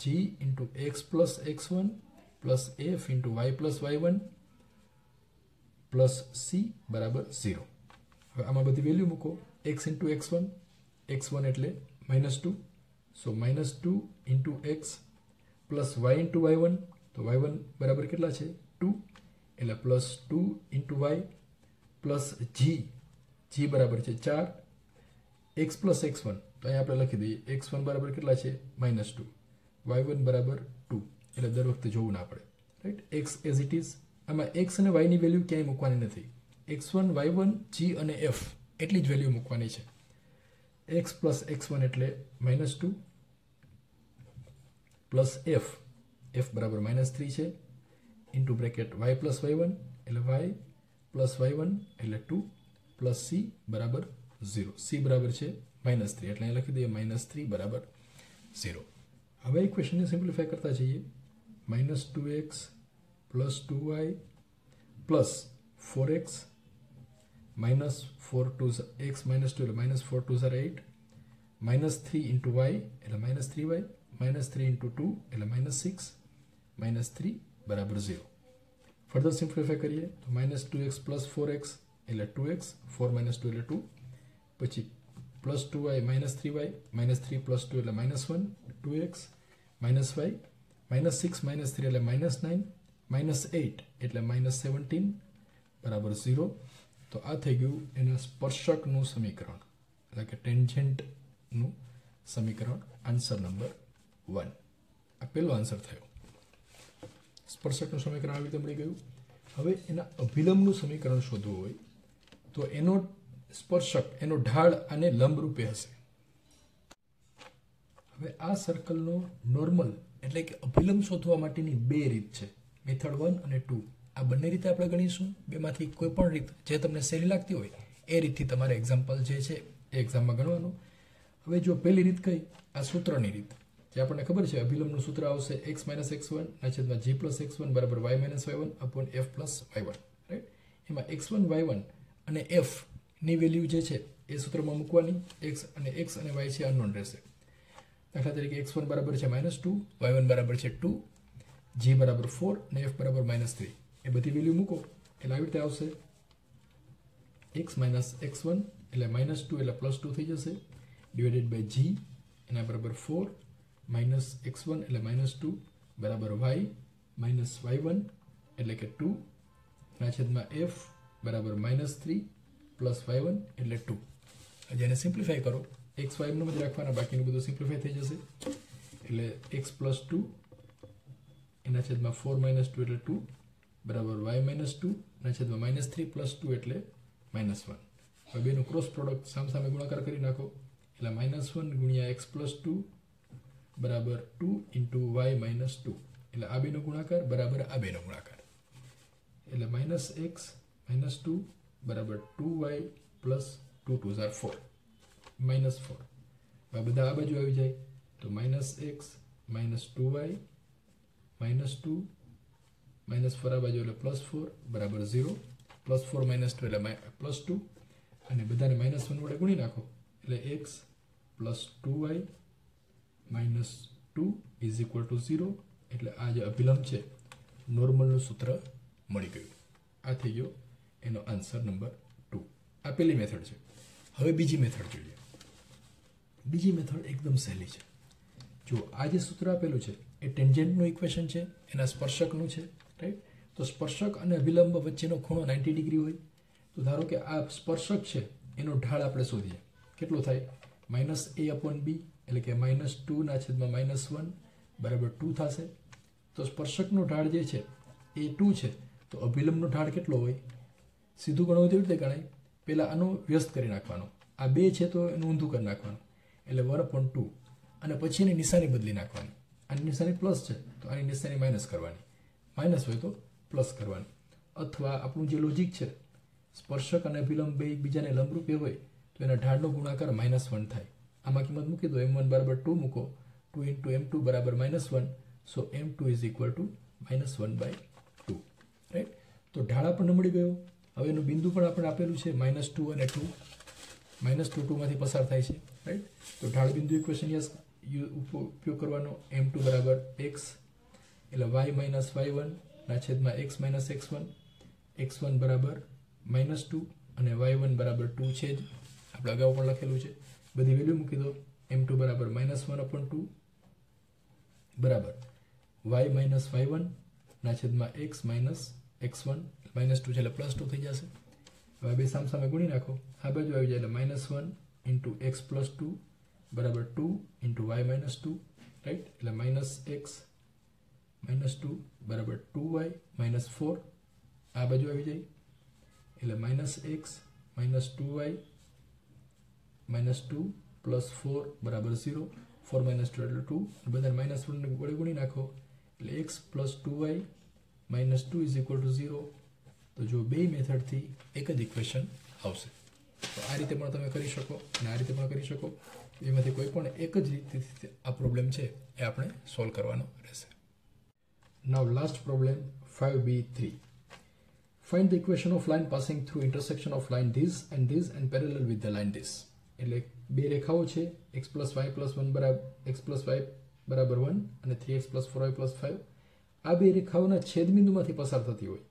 g * x + x1 + f * y + y1 + c = 0 હવે આમાં બધી વેલ્યુ મૂકો x * x1 x1 એટલે -2 સો -2 * x + y * y1 તો y1 બરાબર કેટલા છે 2 એટલે +2 * y + g g બરાબર છે 4 x + x1 તો અહીં આપણે લખી દઈએ એક્સ વન બરાબર કેટલા છે માઇનસ ટુ વાય વન બરાબર ટુ એટલે દર વખતે જોવું ના પડે right x as it is આમાં એક્સ અને વાયની વેલ્યુ ક્યાંય મૂકવાની નથી x one y one g અને એફ એટલી જ વેલ્યુ મૂકવાની છે એક્સ પ્લસ એક્સ વન એટલે minus two plus f f બરાબર માઇનસ થ્રી છે into bracket y plus y one એટલે વાય પ્લસ વાય વન એટલે ટુ પ્લસ સી બરાબર ઝીરો સી બરાબર છે -3 એટલે લખી દીધું -3 = 0 હવે આ ઇક્વેશનને સિમ્પ્લીફાય કરતા જોઈએ -2x + 2y + 4x - 4 * 2x - 12 - 4 * 2 = 8 - 3 * y એટલે -3y - 3 * 2 એટલે -6 - 3 = 0 further simplify કરીએ તો -2x + 4x એટલે 2x 4 - 2 એટલે 2 પછી plus two y minus three y minus three plus two એટલે minus one two x minus y minus six minus three એટલે minus nine minus eight એટલે માઇનસ સેવન્ટીન બરાબર zero તો આ થઈ ગયું એના સ્પર્શકનું સમીકરણ એટલે કે ટેન્જન્ટનું સમીકરણ આન્સર નંબર વન આ પહેલો આન્સર થયો સ્પર્શકનું સમીકરણ આવી રીતે મળી ગયું હવે એના અભિલંબનું સમીકરણ શોધવું હોય તો એનો સ્પર્શક એનો ઢાળ અને લંબ રૂપે હશે હવે આ સર્કલનો નોર્મલ એટલે કે અભિલંબ શોધવા માટેની બે રીત છે મેથડ વન અને ટુ આ બંને રીતે આપણે ગણીશું બેમાંથી કોઈ પણ રીત જે તમને સહેલી લાગતી હોય એ રીતથી તમારે એક્ઝામ્પલ જે છે એ એક્ઝામમાં ગણવાનું હવે જો પહેલી રીત કઈ આ સૂત્રની રીત જે આપણને ખબર છે અભિલંબનું સૂત્ર આવશે એક્સ માઇનસ એક્સ વન નછેદમાં જી પ્લસ એક્સ વન બરાબર y minus Y one upon f plus y one right એમાં એક્સ વન વાય વન અને એફ ની વેલ્યુ જે છે એ સૂત્રમાં મૂકવાની એક્સ અને એક્સ અને વાય છે અનનોન રહેશે દાખલા તરીકે એક્સ વન બરાબર છે માઇનસ ટુ વાય વન બરાબર છે ટુ જી બરાબર ફોર અને એફ બરાબર માઇનસ થ્રી એ બધી વેલ્યુ મૂકો એટલે આવી રીતે આવશે એક્સ માઇનસ એક્સ વન એટલે માઇનસ ટુ એટલે પ્લસ ટુ થઈ જશે ડિવાઇડેડ બાય જી એના બરાબર ફોર માઇનસ એક્સ વન એટલે માઇનસ ટુ બરાબર વાય માઇનસ વાય વન એટલે કે ટુ એના છેદમાં એફ બરાબર minus three plus y one એટલે ટુ જેને સિમ્પ્લિફાય કરો એક્સ વાયનું જ રાખવાના બાકીનું બધું સિમ્પ્લિફાય થઈ જશે એટલે એક્સ પ્લસ ટુ એના છેદમાં ફોર માઇનસ ટુ એટલે ટુ બરાબર વાય માઇનસ ટુ એના છેદમાં માઇનસ થ્રી પ્લસ ટુ એટલે માઇનસ વન હવે બેનું ક્રોસ પ્રોડક્ટ સામસામે ગુણાકાર કરી નાખો એટલે માઇનસ વન ગુણ્યા એક્સ પ્લસ ટુ બરાબર two into y minus two એટલે આ બેનો ગુણાકાર બરાબર આ બેનો ગુણાકાર એટલે માઇનસ એક્સ માઇનસ ટુ બરાબર two y plus two two ઝાર ફોર માઇનસ ફોર આ બધા આ બાજુ આવી જાય તો minus x minus two y minus two minus four આ બાજુ એટલે પ્લસ ફોર બરાબર zero plus four minus two એટલે પ્લસ ટુ અને બધાને માઇનસ વન વડે ગુણી નાખો એટલે x plus two y minus two is equal to zero એટલે આ જે અભિલંબ છે નોર્મલનું સૂત્ર મળી ગયું આ થઈ ગયો એનો આન્સર નંબર ટુ આ પહેલી મેથડ છે હવે બીજી મેથડ જોઈએ બીજી મેથડ એકદમ સહેલી છે જો આ જે સૂત્ર આપેલું છે એ ટેન્જન્ટનું ઇક્વેશન છે એના સ્પર્શકનું છે રાઈટ તો સ્પર્શક અને અભિલંબ વચ્ચેનો ખૂણો નાઇન્ટી ડિગ્રી હોય તો ધારો કે આ સ્પર્શક છે એનો ઢાળ આપણે શોધીએ કેટલો થાય માઇનસ એ અપોન બી એટલે કે માઇનસ ટુના છેદમાં માઇનસ વન બરાબર ટુ થશે તો સ્પર્શકનો ઢાળ જે છે એ ટુ છે તો અભિલંબનો ઢાળ કેટલો હોય સીધું ગણવું કેવી રીતે ગણાય પહેલાં આનું વ્યસ્ત કરી નાખવાનું આ બે છે તો એનું ઊંધું કરી નાખવાનું એટલે વર પણ ટુ અને પછી એની નિશાની બદલી નાખવાની આની નિશાની પ્લસ છે તો આની નિશાની માઇનસ કરવાની માઇનસ હોય તો પ્લસ કરવાની અથવા આપણું જે લોજિક છે સ્પર્શક અને અભિલંબ બે એકબીજાને લંબરૂપે હોય તો એના ઢાળનો ગુણાકાર માઇનસ વન થાય આમાં કિંમત મૂકી દો એમ વન બરાબર ટુ મૂકો ટુ ઇન્ટુ એમ ટુ બરાબર minus one so M two is equal to minus one by two right તો ઢાળા પણ નમળી ગયો હવે એનું બિંદુ પણ આપણે આપેલું છે માઇનસ ટુ અને ટુ માઇનસ ટુ ટુમાંથી પસાર થાય છે રાઈટ તો ઢાળ બિંદુ ઇક્વેશન યસ ઉપયોગ કરવાનો એમ ટુ બરાબર એક્સ એટલે વાય માઇનસ વાય ના છેદમાં x minus x one x one બરાબર માઇનસ ટુ અને વાય વન બરાબર ટુ છે જ આપણે અગાઉ પણ લખેલું છે બધી વેલ્યુ મૂકી દો એમ ટુ બરાબર માઇનસ વન અપોન ટુ બરાબર વાય માઇનસ વાય ના છેદમાં x minus x one minus two છે એટલે પ્લસ ટુ થઈ જશે હવે બે સામ સામે ગુણી નાખો આ બાજુ આવી જાય એટલે minus one into x plus two બરાબર two into y minus two right એટલે માઇનસ એક્સ માઇનસ ટુ બરાબર ટુ વાય માઇનસ ફોર આ બાજુ આવી જાય એટલે minus x minus two y minus two plus four બરાબર ઝીરો ફોર માઇનસ ટુ એટલે ટુ બધાને માઇનસ વન વડે ગુણી નાખો એટલે x plus two y minus two is equal to zero તો જો બે મેથડથી એક જ ઇક્વેશન આવશે તો આ રીતે પણ તમે કરી શકો અને આ રીતે પણ કરી શકો એમાંથી કોઈ પણ એક જ રીતે આ પ્રોબ્લેમ છે એ આપણે સોલ્વ કરવાનો રહેશે now last problem five B three find the equation of line passing through intersection of line this and this and parallel with the line this એટલે બે રેખાઓ છે x plus y plus one બરાબર x plus y બરાબર one અને three x plus four y plus five આ બે રેખાઓના છેદબિંદુમાંથી પસાર થતી હોય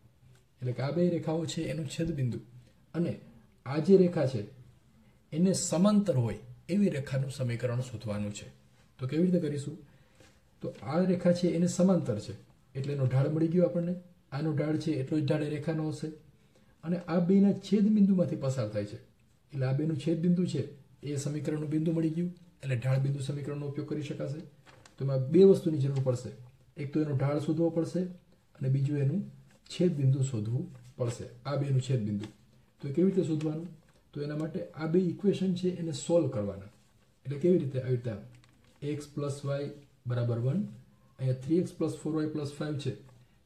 એટલે કે આ બે રેખાઓ છે એનું છેદબિંદુ અને આ જે રેખા છે એને સમાંતર હોય એવી રેખાનું સમીકરણ શોધવાનું છે તો કેવી રીતે કરીશું તો આ રેખા છે એને સમાંતર છે એટલે એનો ઢાળ મળી ગયો આપણને આનો ઢાળ છે એટલો જ ઢાળ રેખાનો હશે અને આ બેના છેદબિંદુમાંથી પસાર થાય છે એટલે આ બેનું છેદબિંદુ છે એ સમીકરણનું બિંદુ મળી ગયું એટલે ઢાળ બિંદુ સમીકરણનો ઉપયોગ કરી શકાશે તો એમાં બે વસ્તુની જરૂર પડશે એક તો એનો ઢાળ શોધવો પડશે અને બીજું એનું છેદ બિંદુ શોધવું પડશે આ બેનું છેદ બિંદુ તો કેવી રીતે શોધવાનું તો એના માટે આ બે ઇક્વેશન છે એને સોલ્વ કરવાના એટલે કેવી રીતે આવી રીતે એક્સ પ્લસ વાય બરાબર વન અહીંયા three x plus four y plus five છે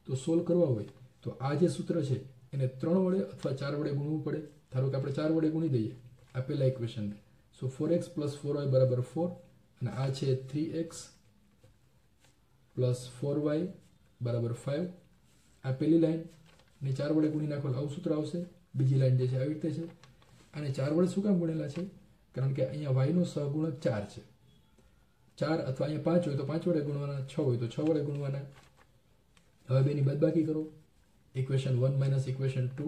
તો સોલ્વ કરવા હોય તો આ જે સૂત્ર છે એને ત્રણ વડે અથવા ચાર વડે ગુણવું પડે ધારો કે આપણે ચાર વડે ગુણી દઈએ આ પહેલાં ઇક્વેશનને so four x plus four y બરાબર ફોર અને આ છે three x plus four y બરાબર ફાઇવ આ પહેલી લાઈન ને ચાર વડે ગુણી નાખેલું આવું સૂત્ર આવશે બીજી લાઇન જે છે આવી રીતે છે અને ચાર વડે શું કામ ગુણેલા છે કારણ કે અહીંયા વાયનો સહગુણક ચાર છે ચાર અથવા અહીંયા પાંચ હોય તો પાંચ વડે ગુણવાના છ હોય તો છ વડે ગુણવાના હવે બેની બદબાકી કરો equation one minus equation two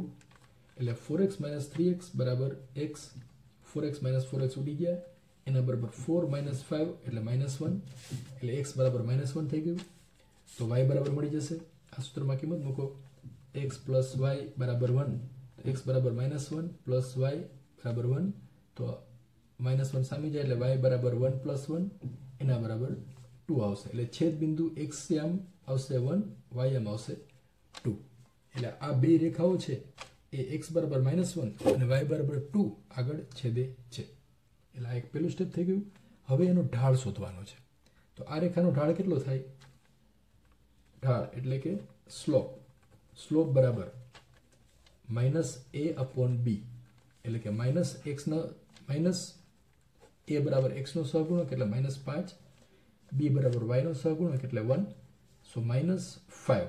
એટલે four x minus three x બરાબર x four x minus four x ઉડી ગયા એના બરાબર ફોર માઇનસ ફાઇવ એટલે માઇનસ વન એટલે એક્સ બરાબર માઇનસ વન થઈ ગયું તો વાય બરાબર મળી જશે આ સૂત્રમાં કિંમત મૂકો એક્સ પ્લસ વાય બરાબર વન એક્સ બરાબર માઇનસ વન પ્લસ વાય બરાબર વન તો માઇનસ વન સામી જાય એટલે વાય બરાબર વન પ્લસ વન એના બરાબર ટુ આવશે એટલે છેદ બિંદુ એક્સ એમ આવશે વન વાય એમ આવશે ટુ એટલે આ બે રેખાઓ છે એ એક્સ બરાબર માઇનસ વન અને વાય બરાબર ટુ આગળ છેદે છે એટલે આ એક પહેલું સ્ટેપ થઈ ગયું હવે એનો ઢાળ શોધવાનો છે તો આ રેખાનો ઢાળ કેટલો થાય હા એટલે કે સ્લોપ સ્લોપ બરાબર માઇનસ એ અપોન બી એટલે કે માઇનસ એક્સનો માઇનસ એ બરાબર એક્સનો સહગુણક એટલે માઇનસ પાંચ બી બરાબર વાયનો સહગુણક એટલે વન સો માઇનસ ફાઇવ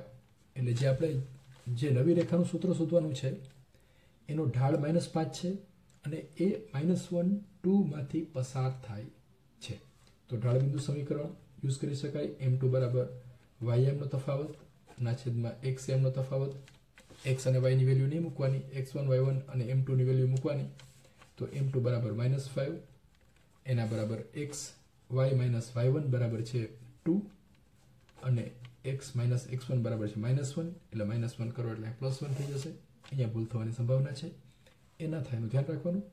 એટલે જે આપણે જે નવી રેખાનું સૂત્ર શોધવાનું છે એનો ઢાળ માઇનસ પાંચ છે અને એ માઇનસ વન ટુમાંથી પસાર થાય છે તો ઢાળ બિંદુ સમીકરણ યુઝ કરી શકાય એમ ટુ બરાબર વાય એમનો તફાવત ના છેદમાં એક્સ એમનો તફાવત એક્સ અને વાયની વેલ્યુ નહીં મૂકવાની એક્સ વન વાય વન અને એમ ટુની વેલ્યુ મૂકવાની તો એમ ટુ બરાબર માઇનસ ફાઇવ એના બરાબર x y minus Y one બરાબર છે ટુ અને એક્સ માઇનસ એક્સ વન બરાબર છે માઇનસ વન એટલે માઇનસ વન કરો એટલે પ્લસ વન થઈ જશે અહીંયા ભૂલ થવાની સંભાવના છે એ ના થાય એનું ધ્યાન રાખવાનું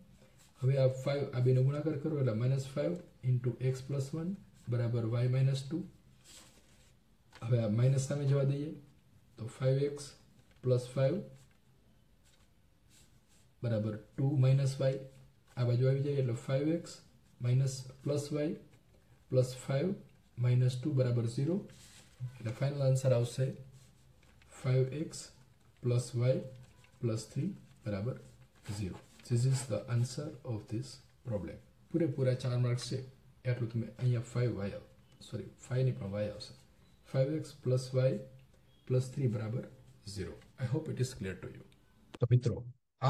હવે આ ફાઇવ આ બેનો ગુણાકાર કરો એટલે minus five into x plus one બરાબર વાય માઇનસ ટુ હવે આ માઇનસ સામે જવા દઈએ તો ફાઇવ એક્સ પ્લસ ફાઇવ બરાબર ટુ માઇનસ વાય આ બાજુ આવી જાય એટલે five x minus plus y plus five minus two બરાબર ઝીરો એટલે ફાઇનલ આન્સર આવશે five x plus y plus three બરાબર zero this is the answer of this problem પૂરેપૂરા ચાર માર્ક્સ છે એટલું તમે અહીંયા ફાઇવ વાય સોરી ફાઇવની પણ વાય આવશે five x plus y plus three બરાબર zero I hope it is clear to you તો મિત્રો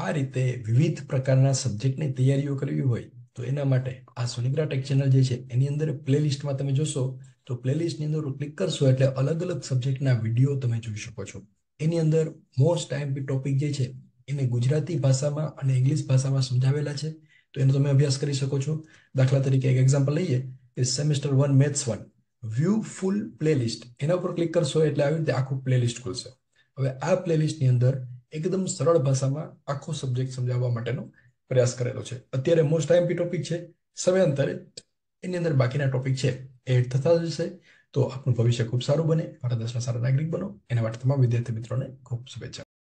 આ રીતે વિવિધ પ્રકારના સબ્જેક્ટની તૈયારીઓ કરવી હોય તો એના માટે આ સોનિગ્રા ટેક ચેનલ જે છે એની અંદર પ્લેલિસ્ટમાં તમે જોશો તો પ્લેલિસ્ટની અંદર ક્લિક કરશો એટલે અલગ અલગ સબ્જેક્ટના વિડીયો તમે જોઈ શકો છો એની અંદર મોસ્ટ ટાઈમ ટોપિક જે છે એને ગુજરાતી ભાષામાં અને ઇંગ્લિશ ભાષામાં સમજાવેલા છે તો એનો તમે અભ્યાસ કરી શકો છો દાખલા તરીકે એક એક્ઝામ્પલ લઈએ કે semester one maths one view full playlist એના ઉપર ક્લિક કરશો એટલે આવીને રીતે આખું પ્લેલિસ્ટ ખુલશે હવે આ પ્લેલિસ્ટની અંદર એકદમ સરળ ભાષામાં આખો સબ્જેક્ટ સમજાવવા માટેનો પ્રયાસ કરેલો છે અત્યારે મોસ્ટ ટાઈમ પી ટોપિક છે સમયાંતરે એની અંદર બાકીના ટોપિક છે એડ થતા જશે તો આપનું ભવિષ્ય ખૂબ સારું બને ભારત દેશના સારા નાગરિક બનો એના માટે તમામ વિદ્યાર્થી મિત્રોને ખૂબ શુભેચ્છા